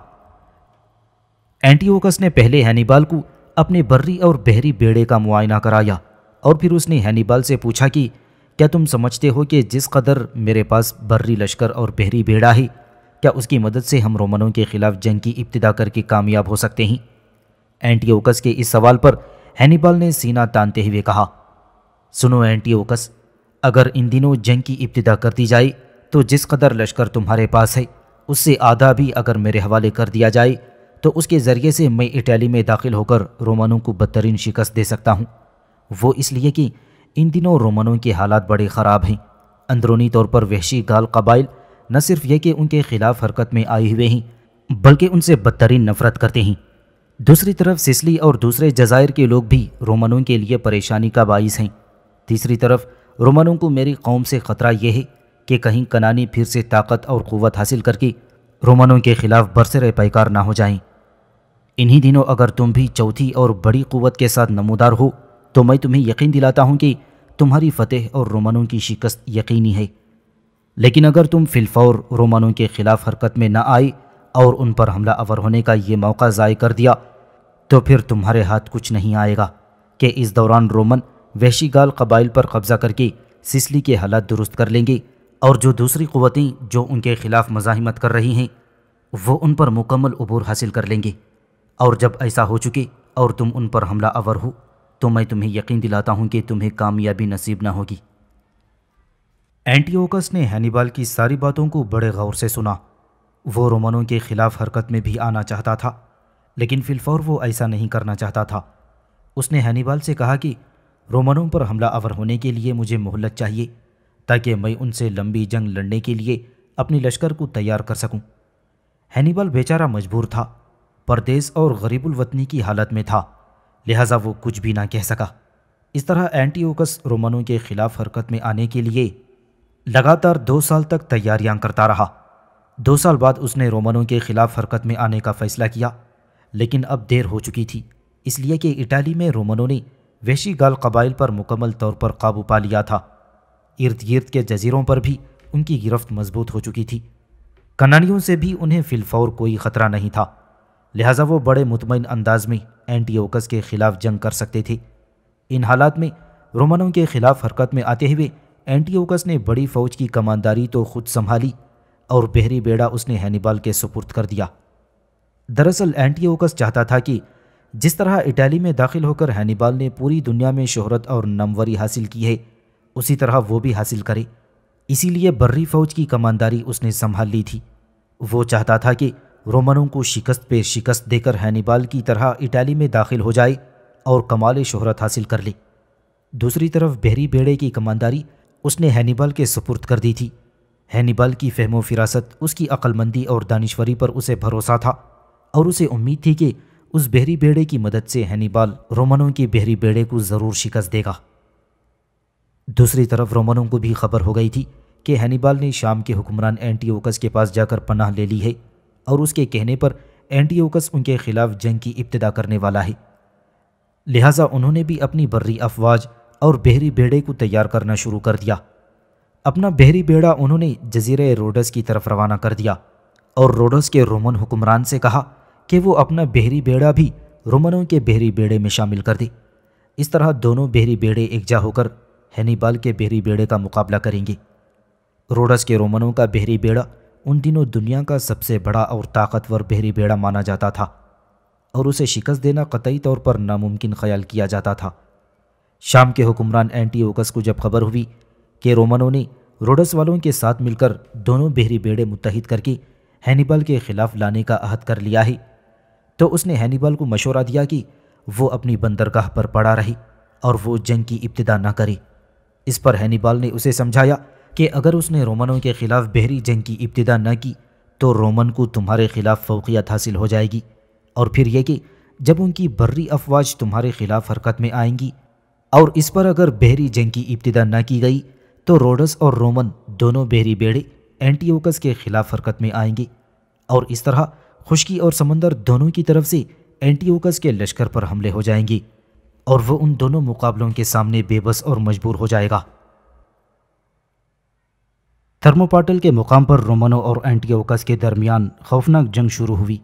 एंटीओकस ने पहले हैनीबाल को अपने बर्री और बहरी बेड़े का मुआयना कराया और फिर उसने हैनीबाल से पूछा कि क्या तुम समझते हो कि जिस कदर मेरे पास बर्री लश्कर और बहरी बेड़ा है क्या उसकी मदद से हम रोमनों के खिलाफ जंग की इब्तदा करके कामयाब हो सकते हैं एंटीओकस के इस सवाल पर हैनीबाल ने सीना तानते हुए कहा सुनो एंटीओकस अगर इन दिनों जंग की इब्तदा कर दी जाए तो जिस कदर लश्कर तुम्हारे पास है उससे आधा भी अगर मेरे हवाले कर दिया जाए तो उसके ज़रिए से मैं इटली में दाखिल होकर रोमनों को बदतरीन शिकस्त दे सकता हूँ वो इसलिए कि इन दिनों रोमनों के हालात बड़े ख़राब हैं अंदरूनी तौर पर वहशी गाल कबाइल न सिर्फ यह कि उनके खिलाफ हरकत में आए हुए हैं बल्कि उनसे बदतरीन नफरत करते हैं दूसरी तरफ सिसली और दूसरे जजायर के लोग भी रोमनों के लिए परेशानी का बाइस हैं तीसरी तरफ रोमनों को मेरी कौम से ख़तरा यह है कि कहीं कनानी फिर से ताकत और क़वत हासिल करके रोमनों के ख़िलाफ़ बरसर पैकार ना हो जाएं। इन्हीं दिनों अगर तुम भी चौथी और बड़ी क़वत के साथ नमोदार हो तो मैं तुम्हें यकीन दिलाता हूँ कि तुम्हारी फ़तेह और रोमनों की शिकस्त यकीनी है लेकिन अगर तुम फिलफौर रोमानों के खिलाफ हरकत में न आई और उन पर हमला अवर होने का ये मौका ज़ाय कर दिया तो फिर तुम्हारे हाथ कुछ नहीं आएगा कि इस दौरान रोमन वहशीगाल कबाइल पर कब्ज़ा करके सिसली के हालात दुरुस्त कर लेंगे और जो दूसरी क़वतें जो उनके ख़िलाफ़ मजाहमत कर रही हैं वो उन पर मुकम्मल अबूर हासिल कर लेंगे और जब ऐसा हो चुके और तुम उन पर हमला अवर हो तो मैं तुम्हें यकीन दिलाता हूँ कि तुम्हें कामयाबी नसीब ना होगी एंटीओकस ने हैनिबाल की सारी बातों को बड़े गौर से सुना वो रोमनों के खिलाफ हरकत में भी आना चाहता था लेकिन फिलफौर वो ऐसा नहीं करना चाहता था उसने हैनिबाल से कहा कि रोमनों पर हमला अवर होने के लिए मुझे मोहलत चाहिए ताकि मैं उनसे लंबी जंग लड़ने के लिए अपने लश्कर को तैयार कर सकूं। हैनीबाल बेचारा मजबूर था परदेश और गरीबुलवतनी की हालत में था लिहाजा वो कुछ भी ना कह सका इस तरह एंटीओकस रोमनों के खिलाफ हरकत में आने के लिए लगातार दो साल तक तैयारियां करता रहा दो साल बाद उसने रोमनों के खिलाफ हरकत में आने का फैसला किया लेकिन अब देर हो चुकी थी इसलिए कि इटाली में रोमनों ने वैशी गाल कबाइल पर मुकम्मल तौर पर काबू पा लिया था इर्द गिर्द के जजीरों पर भी उनकी गिरफ्त मजबूत हो चुकी थी कनाडियों से भी उन्हें फिलफौर कोई ख़तरा नहीं था लिहाजा वो बड़े मुतमिन अंदाज में एंटीओकस के खिलाफ जंग कर सकते थे इन हालात में रोमनों के खिलाफ हरकत में आते हुए एंटीओकस ने बड़ी फौज की कमानदारी तो खुद संभाली और बहरी बेड़ा उसने हैनिबाल के सुपुर्द कर दिया दरअसल एंटीओकस चाहता था कि जिस तरह इटली में दाखिल होकर हैनिबाल ने पूरी दुनिया में शोहरत और नमवरी हासिल की है उसी तरह वो भी हासिल करे इसीलिए बर्री फौज की कमानदारी उसने संभाल ली थी वो चाहता था कि रोमनों को शिकस्त पे शिकस्त देकर हैनिबाल की तरह इटली में दाखिल हो जाए और कमाल शोहरत हासिल कर ले दूसरी तरफ बहरी बेड़े की कमानदारी उसने हैनिबल के सुपुर्द कर दी थी हैनिबल की फहमो फिरासत उसकी अक्लमंदी और दानिश्वरी पर उसे भरोसा था और उसे उम्मीद थी कि उस बहरी बेड़े की मदद से हैनिबाल रोमनों के बहरी बेड़े को ज़रूर शिकस्त देगा दूसरी तरफ रोमनों को भी खबर हो गई थी कि हैनिबाल ने शाम के हुक्मरान एंटीओकस के पास जाकर पनाह ले ली है और उसके कहने पर एंटीओकस उनके खिलाफ जंग की इब्तदा करने वाला है लिहाजा उन्होंने भी अपनी बर्री अफवाज और बहरी बेड़े को तैयार करना शुरू कर दिया अपना बहरी बेड़ा उन्होंने जजीरे रोडस की तरफ रवाना कर दिया और रोडस के रोमन हुक्मरान से कहा कि वो अपना बहरी बेड़ा भी रोमनों के बहरी बेड़े में शामिल कर दे इस तरह दोनों बहरी बेड़े एकजा होकर हैनीबाल के बहरी बेड़े का मुकाबला करेंगे रोडस के रोमनों का बहरी बेड़ा उन दिनों दुनिया का सबसे बड़ा और ताकतवर बहरी बेड़ा माना जाता था और उसे शिकस्त देना कतई तौर पर नामुमकिन ख्याल किया जाता था शाम के हुक्मरान एंटी ओकस को जब खबर हुई कि रोमनों ने रोडस वालों के साथ मिलकर दोनों बहरी बेड़े मुतहद करके हैनीबल के खिलाफ लाने का अहद कर लिया है तो उसने हैनीबल को मशवरा दिया कि वो अपनी बंदरगाह पर पड़ा रही और वो जंग की इब्तदा ना करे इस पर हैनीबाल ने उसे समझाया कि अगर उसने रोमनों के ख़िलाफ़ बहरी जंग की इब्तदा न की तो रोमन को तुम्हारे ख़िलाफ़ फ़ौकियत हासिल हो जाएगी और फिर यह कि जब उनकी बर्री अफवाज तुम्हारे ख़िलाफ़ हरकत में आएंगी और इस पर अगर बहरी जंग की इब्तदा न की गई तो रोडस और रोमन दोनों बहरी बेड़े एंटीओकस के खिलाफ हरकत में आएंगे और इस तरह खुश्की और समंदर दोनों की तरफ से एंटीओकस के लश्कर पर हमले हो जाएंगे और वह उन दोनों मुकाबलों के सामने बेबस और मजबूर हो जाएगा थर्मोपाटल के मुकाम पर रोमनों और एंटीओकस के दरमियान खौफनाक जंग शुरू हुई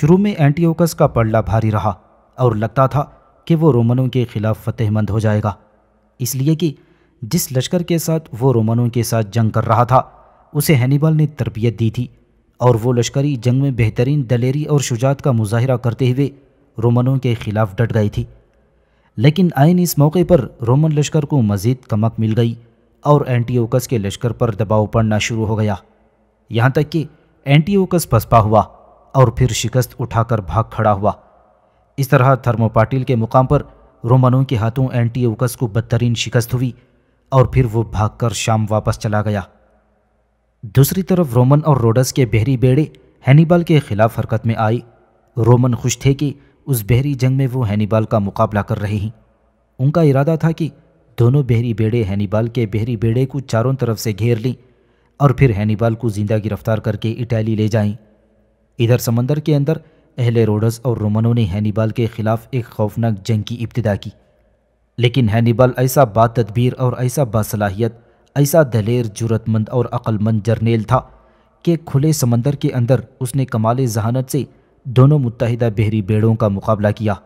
शुरू में एंटीओकस का पल्ला भारी रहा और लगता था कि वो रोमनों के ख़िलाफ़ फतेहमंद हो जाएगा इसलिए कि जिस लश्कर के साथ वो रोमनों के साथ जंग कर रहा था उसे हैनीबल ने तरबियत दी थी और वो लश्करी जंग में बेहतरीन दलेरी और शुजात का मुजाहरा करते हुए रोमनों के ख़िलाफ़ डट गई थी लेकिन आयन इस मौके पर रोमन लश्कर को मज़ीद कमक मिल गई और एंटीओकस के लश्कर पर दबाव पड़ना शुरू हो गया यहाँ तक कि एंटीओकस पसपा हुआ और फिर शिकस्त उठाकर भाग खड़ा हुआ इस तरह थर्मोपाटिल के मुकाम पर रोमनों के हाथों एंटी ओकस को बदतरीन शिकस्त हुई और फिर वो भागकर शाम वापस चला गया दूसरी तरफ रोमन और रोडस के बहरी बेड़े हैनीबाल के खिलाफ हरकत में आए रोमन खुश थे कि उस बहरी जंग में वो हैनीबाल का मुकाबला कर रहे हैं उनका इरादा था कि दोनों बहरी बेड़े हैनीबाल के बहरी बेड़े को चारों तरफ से घेर लें और फिर हैनीबाल को जिंदा गिरफ्तार करके इटैली ले जाएं। इधर समंदर के अंदर अहल रोडस और रोमनों ने हैनीबाल के ख़िलाफ़ एक खौफनाक जंग की इब्तदा की लेकिन हैनीबाल ऐसा बाद तदबीर और ऐसा बासलाहियत ऐसा दलेर जरूरतमंद और अक्लमंद जर्नेल था कि खुले समंदर के अंदर उसने कमाल जहानत से दोनों मुतहदा बहरी बेड़ों का मुकाबला किया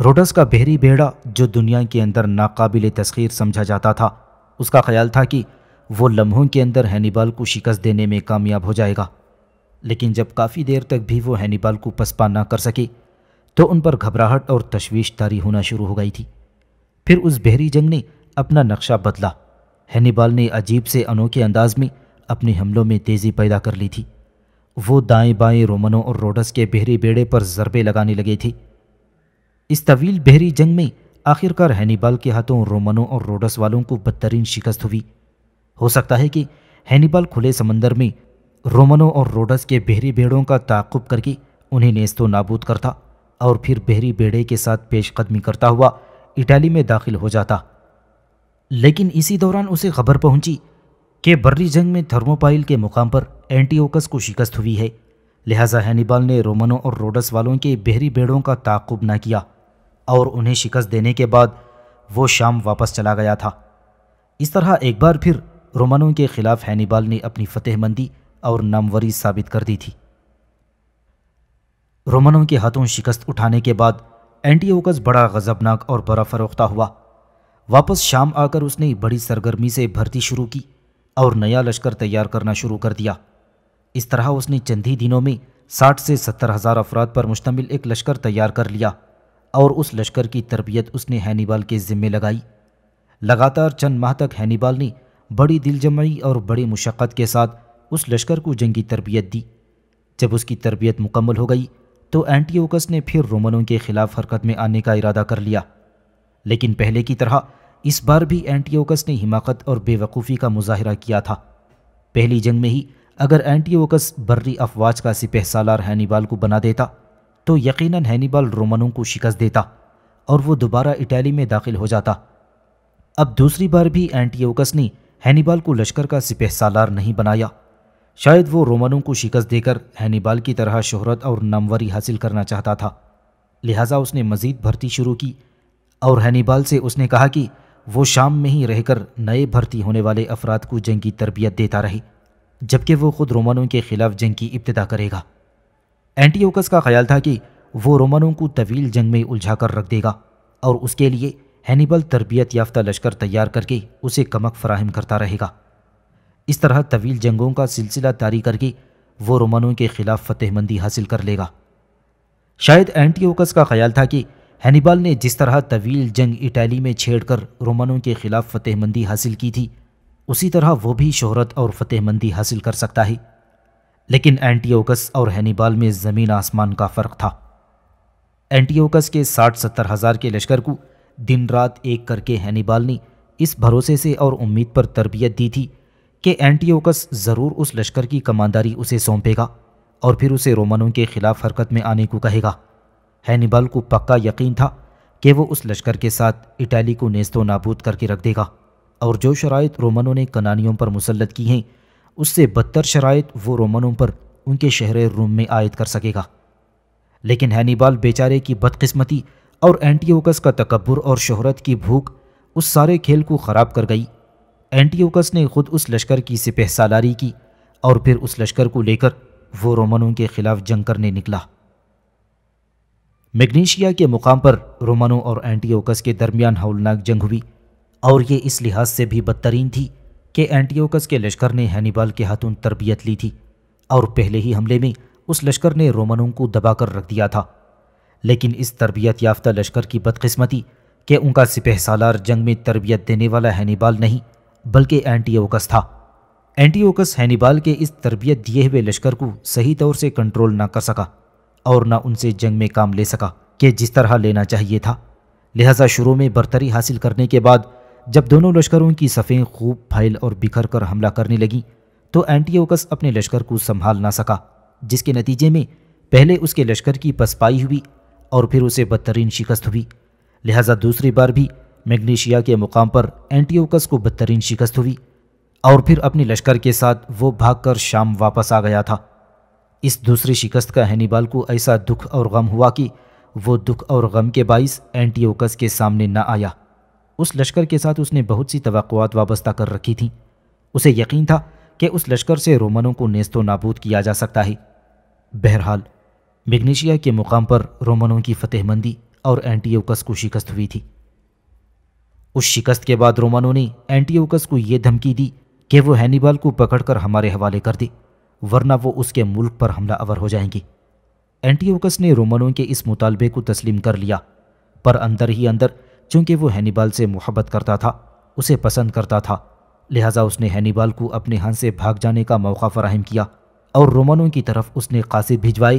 रोडस का बहरी बेड़ा जो दुनिया के अंदर नाकाबिल तस्खीर समझा जाता था उसका ख्याल था कि वो लम्हों के अंदर हैनीबाल को शिकस्त देने में कामयाब हो जाएगा लेकिन जब काफ़ी देर तक भी वो हैनीबाल को पसपा ना कर सके तो उन पर घबराहट और तशवीश तारी होना शुरू हो गई थी फिर उस बहरी जंग ने अपना नक्शा बदला हैनीबाल ने अजीब से अनोखे अंदाज में अपने हमलों में तेज़ी पैदा कर ली थी वो दाएं बाएं रोमनों और रोडस के बहरी बेड़े पर ज़रबे लगाने लगे थे इस तवील बहरी जंग में आखिरकार हैनीबाल के हाथों रोमनों और रोडस वालों को बदतरीन शिकस्त हुई हो सकता है कि हैनीबाल खुले समंदर में रोमनों और रोडस के बहरी बेड़ों का ताकुब करके उन्हें नेस्तो नाबूद करता और फिर बहरी बेड़े के साथ पेशकदमी करता हुआ इटाली में दाखिल हो जाता लेकिन इसी दौरान उसे खबर पहुंची कि बर्री जंग में थर्मोपाइल के मुकाम पर एंटीओकस को शिकस्त हुई है लिहाजा हैनीबाल ने रोमनों और रोडस वालों के बहरी बेड़ों का ताकुब न किया और उन्हें शिकस्त देने के बाद वो शाम वापस चला गया था इस तरह एक बार फिर रोमनों के खिलाफ हैनीबाल ने अपनी फतेहमंदी और नामवरी साबित कर दी थी रोमनों के हाथों शिकस्त उठाने के बाद एंटीओकस बड़ा गजबनाक और बड़ा फरोख्ता हुआ वापस शाम आकर उसने बड़ी सरगर्मी से भर्ती शुरू की और नया लश्कर तैयार करना शुरू कर दिया इस तरह उसने चंद ही दिनों में साठ से सत्तर हज़ार अफराद पर मुश्तमिल एक लश्कर तैयार कर लिया और उस लश्कर की तरबियत उसने हैनीबाल के ज़िम्मे लगाई लगातार चंद माह तक हैनीबाल ने बड़ी दिलजमई और बड़ी मुशक्क़त के साथ उस लश्कर को जंगी तरबियत दी जब उसकी तरबियत मुकम्मल हो गई तो एंटीओकस ने फिर रोमनों के खिलाफ हरकत में आने का इरादा कर लिया लेकिन पहले की तरह इस बार भी एंटीओकस ने हिमाकत और बेवकूफ़ी का मुजाहरा किया था पहली जंग में ही अगर एंटीओकस बर्री अफवाज का सिपह सालार हैनीबाल को बना देता तो यकीनन हैनीबाल रोमनों को शिकस्त देता और वो दोबारा इटली में दाखिल हो जाता अब दूसरी बार भी एंटीओकस ने हैनीबाल को लश्कर का सिपह सालार नहीं बनाया शायद वो रोमनों को शिकस्त देकर हैनीबाल की तरह शोहरत और नामवरी हासिल करना चाहता था लिहाजा उसने मजीद भर्ती शुरू की और हैनीबाल से उसने कहा कि वो शाम में ही रहकर नए भर्ती होने वाले अफराद को जंग की तरबियत देता रहे जबकि वो खुद रोमनों के खिलाफ जंग की इब्तदा करेगा एंटीओकस का ख्याल था कि वो रोमनों को तवील जंग में उलझा कर रख देगा और उसके लिए हैनीबल तरबियत याफ्ता लश्कर तैयार करके उसे कमक फराहम करता रहेगा इस तरह तवील जंगों का सिलसिला तारी करके वो रोमनों के खिलाफ फतेहमंदी हासिल कर लेगा शायद एंटीओकस का ख्याल था कि हैनिबाल ने जिस तरह तवील जंग इटैली में छेड़कर रोमनों के खिलाफ फतेहमंदी हासिल की थी उसी तरह वो भी शोहरत और फतेहमंदी हासिल कर सकता है लेकिन एंटीओकस और हैनिबाल में ज़मीन आसमान का फ़र्क था एंटीओकस के साठ सत्तर हज़ार के लश्कर को दिन रात एक करके हैनिबाल ने इस भरोसे से और उम्मीद पर तरबियत दी थी कि एंटीओकस ज़रूर उस लश्कर की कमांदारी उसे सौंपेगा और फिर उसे रोमनों के खिलाफ हरकत में आने को कहेगा हैनिबल को पक्का यकीन था कि वो उस लश्कर के साथ इटाली को नेस्तो नाबूद करके रख देगा और जो शराइ रोमनों ने कनानियों पर मुसलत की हैं उससे बदतर शराइ वो रोमनों पर उनके शहर रूम में आयद कर सकेगा लेकिन हैनीबाल बेचारे की बदकस्मती और एंटीओकस का तकबर और शहरत की भूख उस सारे खेल को ख़राब कर गई एंटीओकस ने खुद उस लश्कर की सिपह सालारी की और फिर उस लश्कर को लेकर वो रोमनों के खिलाफ जंग करने निकला मैग्नीशिया के मुकाम पर रोमनों और एंटीओकस के दरमियान हौलनाक जंग हुई और ये इस लिहाज से भी बदतरीन थी कि एंटीओकस के लश्कर ने हैनिबाल के हाथों तरबियत ली थी और पहले ही हमले में उस लश्कर ने रोमनों को दबाकर रख दिया था लेकिन इस तरबियत याफ्ता लश्कर की बदकिस्मती कि उनका सिपह सालार जंग में तरबियत देने वाला हैनिबाल नहीं बल्कि एंटीओकस था एंटीओकस हैनीबाल के इस तरबियत दिए हुए लश्कर को सही तौर से कंट्रोल ना कर सका और ना उनसे जंग में काम ले सका कि जिस तरह लेना चाहिए था लिहाजा शुरू में बर्तरी हासिल करने के बाद जब दोनों लश्करों की सफ़ें खूब फैल और बिखर कर हमला करने लगी तो एंटीओकस अपने लश्कर को संभाल ना सका जिसके नतीजे में पहले उसके लश्कर की पसपाई हुई और फिर उसे बदतरीन शिकस्त हुई लिहाजा दूसरी बार भी मैग्नीशिया के मुकाम पर एंटीओकस को बदतरीन शिकस्त हुई और फिर अपने लश्कर के साथ वो भागकर शाम वापस आ गया था इस दूसरी शिकस्त का हैनीबाल को ऐसा दुख और गम हुआ कि वो दुख और गम के बाइस एंटीओकस के सामने न आया उस लश्कर के साथ उसने बहुत सी तो वाबस्ता कर रखी थी उसे यकीन था कि उस लश्कर से रोमनों को नेस्तो नाबूद किया जा सकता है बहरहाल मैग्नीशिया के मुकाम पर रोमनों की फतेहमंदी और एंटीओकस को शिकस्त हुई थी उस शिकस्त के बाद रोमानो ने एंटीओकस को यह धमकी दी कि वो हैनीबाल को पकड़कर हमारे हवाले कर दे वरना वो उसके मुल्क पर हमला अवर हो जाएंगे एंटीओकस ने रोमनों के इस मुतालबे को तस्लीम कर लिया पर अंदर ही अंदर चूंकि वो हैनीबाल से मोहब्बत करता था उसे पसंद करता था लिहाजा उसने हैनीबाल को अपने हाथ से भाग जाने का मौका फराहम किया और रोमनों की तरफ उसने कासिद भिजवाए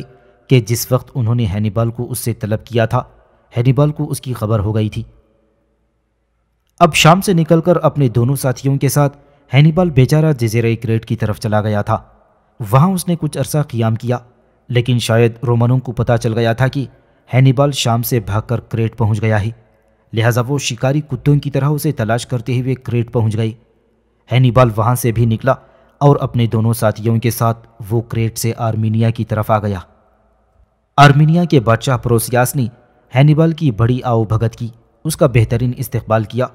कि जिस वक्त उन्होंने हैनीबाल को उससे तलब किया था हैनीबाल को उसकी खबर हो गई थी अब शाम से निकलकर अपने दोनों साथियों के साथ हैनीबाल बेचारा जजीरा क्रेट की तरफ चला गया था वहाँ उसने कुछ अरसा क्याम किया लेकिन शायद रोमनों को पता चल गया था कि हैनीबाल शाम से भागकर क्रेट पहुँच गया है लिहाजा वो शिकारी कुत्तों की तरह उसे तलाश करते हुए क्रेट पहुँच गई हैनीबाल वहाँ से भी निकला और अपने दोनों साथियों के साथ वो क्रेट से आर्मीनिया की तरफ आ गया आर्मीनिया के बादशाह प्रोसियास ने हैनीबाल की बड़ी आओ भगत की उसका बेहतरीन इस्तेबाल किया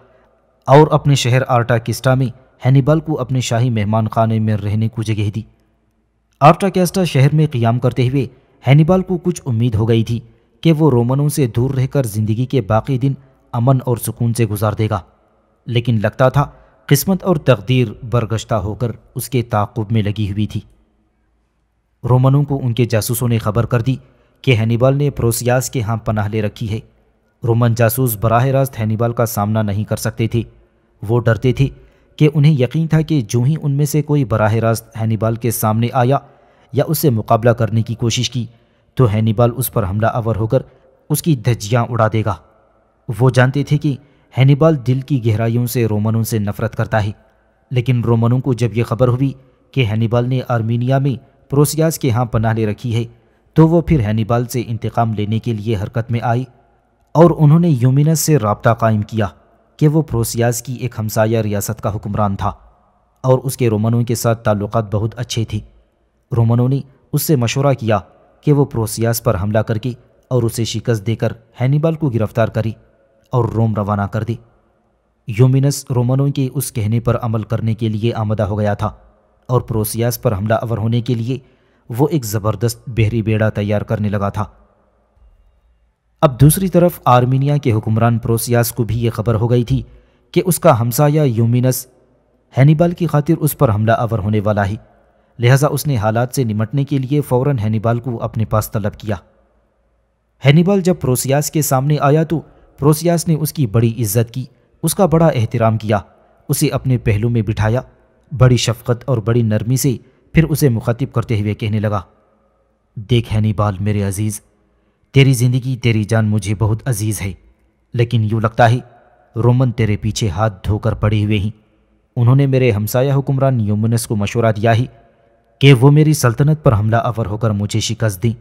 और अपने शहर आर्टा किस्टा में हैनीबल को अपने शाही मेहमान खाने में रहने को जगह दी आर्टा कैस्टा शहर में क़्याम करते हुए हैनीबल को कुछ उम्मीद हो गई थी कि वो रोमनों से दूर रहकर ज़िंदगी के बाकी दिन अमन और सुकून से गुजार देगा लेकिन लगता था किस्मत और तकदीर बरगश्ता होकर उसके ताकुब में लगी हुई थी रोमनों को उनके जासूसों ने खबर कर दी कि हैनीबल ने प्रोसियास के यहाँ पनाह ले रखी है रोमन जासूस बराह रास्त हैनीबाल का सामना नहीं कर सकते थे वो डरते थे कि उन्हें यकीन था कि जो ही उनमें से कोई बराह रास्त हैनीबाल के सामने आया या उससे मुकाबला करने की कोशिश की तो हैनीबाल उस पर हमला आवर होकर उसकी धज्जियाँ उड़ा देगा वो जानते थे कि हैनीबाल दिल की गहराइयों से रोमनों से नफरत करता है लेकिन रोमनों को जब यह खबर हुई कि हैनीबाल ने आर्मीनिया में प्रोसियास के यहाँ पनाह ले रखी है तो वो फिर हैनीबाल से इंतकाम लेने के लिए हरकत में आई और उन्होंने यूमिनस से रबता कायम किया कि वो प्रोसियास की एक हमसाया रियासत का हुक्मरान था और उसके रोमनों के साथ ताल्लुक बहुत अच्छे थे रोमनों ने उससे मशवरा किया कि वो प्रोसियास पर हमला करके और उसे शिकस्त देकर हैनीबाल को गिरफ्तार करे और रोम रवाना कर दी यूमिनस रोमनों के उस कहने पर अमल करने के लिए आमदा हो गया था और प्रोसियास पर हमला अवर होने के लिए वो एक ज़बरदस्त बहरी बेड़ा तैयार करने लगा था अब दूसरी तरफ आर्मीनिया के हुक्मरान प्रोसियास को भी ये खबर हो गई थी कि उसका हमसाया यूमिनस हैनिबाल की खातिर उस पर हमला आवर होने वाला है लिहाजा उसने हालात से निमटने के लिए फ़ौरन हैनिबाल को अपने पास तलब किया हैनिबाल जब प्रोसियास के सामने आया तो प्रोसियास ने उसकी बड़ी इज्जत की उसका बड़ा एहतराम किया उसे अपने पहलू में बिठाया बड़ी शफकत और बड़ी नरमी से फिर उसे मुखातिब करते हुए कहने लगा देख हैनिबाल मेरे अजीज़ तेरी जिंदगी तेरी जान मुझे बहुत अजीज़ है लेकिन यूँ लगता है रोमन तेरे पीछे हाथ धोकर पड़े हुए हैं उन्होंने मेरे हमसाया हुक्मरान यूमनस को मशवरा दिया है कि वो मेरी सल्तनत पर हमला अवर होकर मुझे शिकस्त दी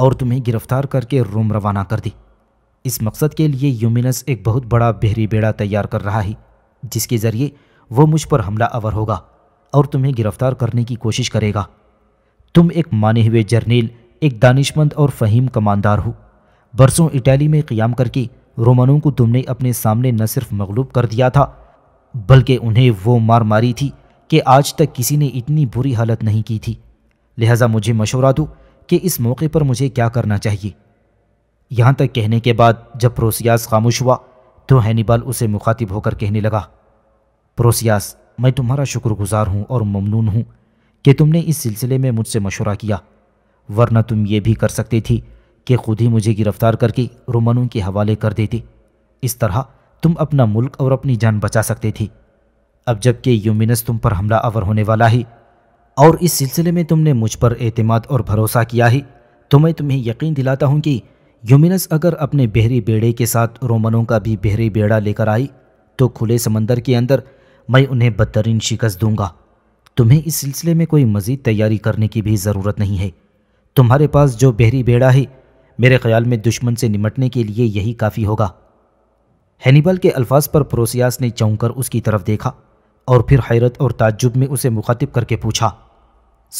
और तुम्हें गिरफ्तार करके रोम रवाना कर दी इस मकसद के लिए यूमिनस एक बहुत बड़ा बहरी बेड़ा तैयार कर रहा है जिसके ज़रिए वो मुझ पर हमला अवर होगा और तुम्हें गिरफ्तार करने की कोशिश करेगा तुम एक माने हुए जर्नील एक दानिशमंद और फ़हीम कमानदार हो बरसों इटली में क़्याम करके रोमनों को तुमने अपने सामने न सिर्फ मगलूब कर दिया था बल्कि उन्हें वो मार मारी थी कि आज तक किसी ने इतनी बुरी हालत नहीं की थी लिहाजा मुझे मशवरा दो कि इस मौके पर मुझे क्या करना चाहिए यहाँ तक कहने के बाद जब प्रोसियास खामोश हुआ तो हैनीबाल उसे मुखातिब होकर कहने लगा प्रोसियास मैं तुम्हारा शुक्रगुजार हूँ और ममनून हूँ कि तुमने इस सिलसिले में मुझसे मशवरा किया वरना तुम ये भी कर सकती थी कि खुद ही मुझे गिरफ्तार करके रोमनों के हवाले कर देती इस तरह तुम अपना मुल्क और अपनी जान बचा सकती थी अब जबकि यूमिनस तुम पर हमला अवर होने वाला ही और इस सिलसिले में तुमने मुझ पर एतमाद और भरोसा किया ही तो मैं तुम्हें यकीन दिलाता हूँ कि यूमिनस अगर अपने बहरी बेड़े के साथ रोमनों का भी बहरी बेड़ा लेकर आई तो खुले समंदर के अंदर मैं उन्हें बदतरीन शिकस्त दूंगा तुम्हें इस सिलसिले में कोई मज़ीद तैयारी करने की भी ज़रूरत नहीं है तुम्हारे पास जो बहरी बेड़ा है मेरे ख्याल में दुश्मन से निमटने के लिए यही काफ़ी होगा हैनिबल के अल्फाज पर प्रोसियास ने चौंककर उसकी तरफ देखा और फिर हैरत और ताज्जुब में उसे मुखातिब करके पूछा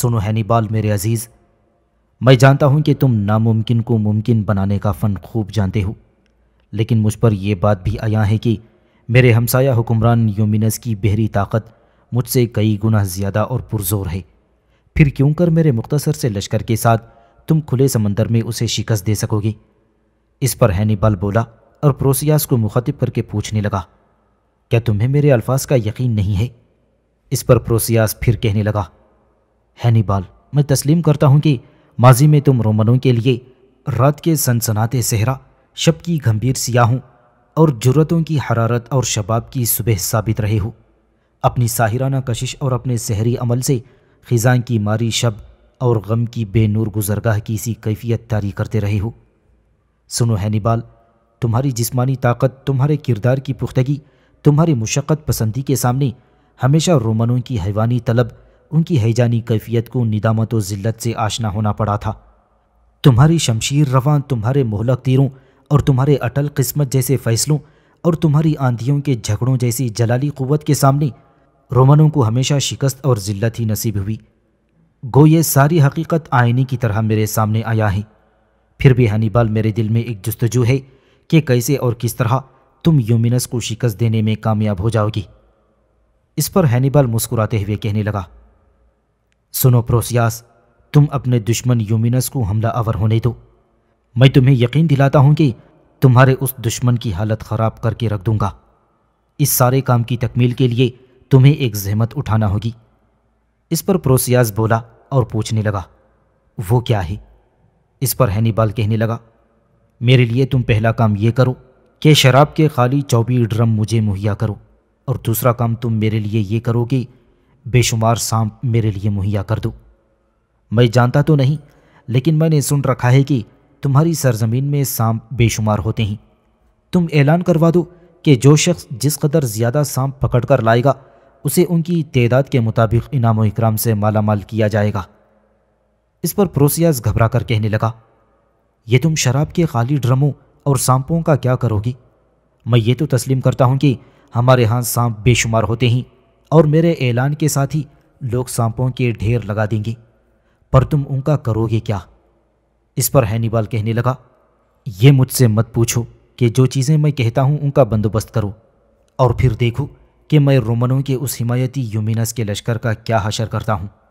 सुनो हैनिबाल मेरे अजीज़ मैं जानता हूँ कि तुम नामुमकिन को मुमकिन बनाने का फ़न खूब जानते हो लेकिन मुझ पर यह बात भी आया है कि मेरे हमसाया हुक्मरान योमिनस की बहरी ताकत मुझसे कई गुना ज़्यादा और पुरजोर है फिर क्यों कर मेरे मुख्तसर से लश्कर के साथ तुम खुले समंदर में उसे शिकस्त दे सकोगी इस पर हैनीबल बोला और प्रोसियास को मुखातिब करके पूछने लगा क्या तुम्हें मेरे अल्फाज का यकीन नहीं है इस पर प्रोसियास फिर कहने लगा हैनीबाल मैं तस्लीम करता हूँ कि माजी में तुम रोमनों के लिए रात के सनसनाते सेहरा शब की गंभीर सियाहों और जुरतों की हरारत और शबाब की सुबह साबित रहे हो अपनी साहिराना कशिश और अपने सहरी अमल से खिजान की मारी शब और गम की बेनूर गुजरगाह की इसी कैफियत तारी करते रहे हो सुनो हैनिबाल तुम्हारी जिस्मानी ताकत तुम्हारे किरदार की पुख्तगी तुम्हारी मुशक्क़त पसंदी के सामने हमेशा रोमनों की हैवानी तलब उनकी हैजानी कैफियत को निदामत ज़िल्लत से आशना होना पड़ा था तुम्हारी शमशीर रवान तुम्हारे मोहलक तीरों और तुम्हारे अटल किस्मत जैसे फ़ैसलों और तुम्हारी आंधियों के झगड़ों जैसी जलाली क़वत के सामने रोमनों को हमेशा शिकस्त और ज़िल्लत ही नसीब हुई गो ये सारी हकीकत आईनी की तरह मेरे सामने आया है फिर भी हनीबाल मेरे दिल में एक जस्तजू है कि कैसे और किस तरह तुम यूमिनस को शिकस्त देने में कामयाब हो जाओगी इस पर हैनीबाल मुस्कुराते हुए कहने लगा सुनो प्रोसियास तुम अपने दुश्मन यूमिनस को हमला आवर होने दो मैं तुम्हें यकीन दिलाता हूँ कि तुम्हारे उस दुश्मन की हालत ख़राब करके रख दूंगा इस सारे काम की तकमील के लिए तुम्हें एक जहमत उठाना होगी इस पर प्रोसियास बोला और पूछने लगा वो क्या है इस पर हैनीबाल कहने लगा मेरे लिए तुम पहला काम ये करो कि शराब के खाली चौबी ड्रम मुझे मुहैया करो और दूसरा काम तुम मेरे लिए ये करो कि बेशुमार सांप मेरे लिए मुहैया कर दो मैं जानता तो नहीं लेकिन मैंने सुन रखा है कि तुम्हारी सरजमीन में सांप बेशुमार होते हैं तुम ऐलान करवा दो कि जो शख्स जिस कदर ज़्यादा सांप पकड़ कर लाएगा उसे उनकी तदाद के मुताबिक इनाम इक्राम से मालामाल किया जाएगा इस पर प्रोसियाज घबरा कर कहने लगा ये तुम शराब के खाली ड्रमों और सांपों का क्या करोगी मैं ये तो तस्लीम करता हूँ कि हमारे यहाँ सांप बेशुमार होते हैं और मेरे ऐलान के साथ ही लोग सांपों के ढेर लगा देंगे पर तुम उनका करोगे क्या इस पर हैनीबाल कहने लगा ये मुझसे मत पूछो कि जो चीज़ें मैं कहता हूँ उनका बंदोबस्त करो और फिर देखो कि मैं रोमनों के उस हिमायती यूमिनस के लश्कर का क्या हशर करता हूँ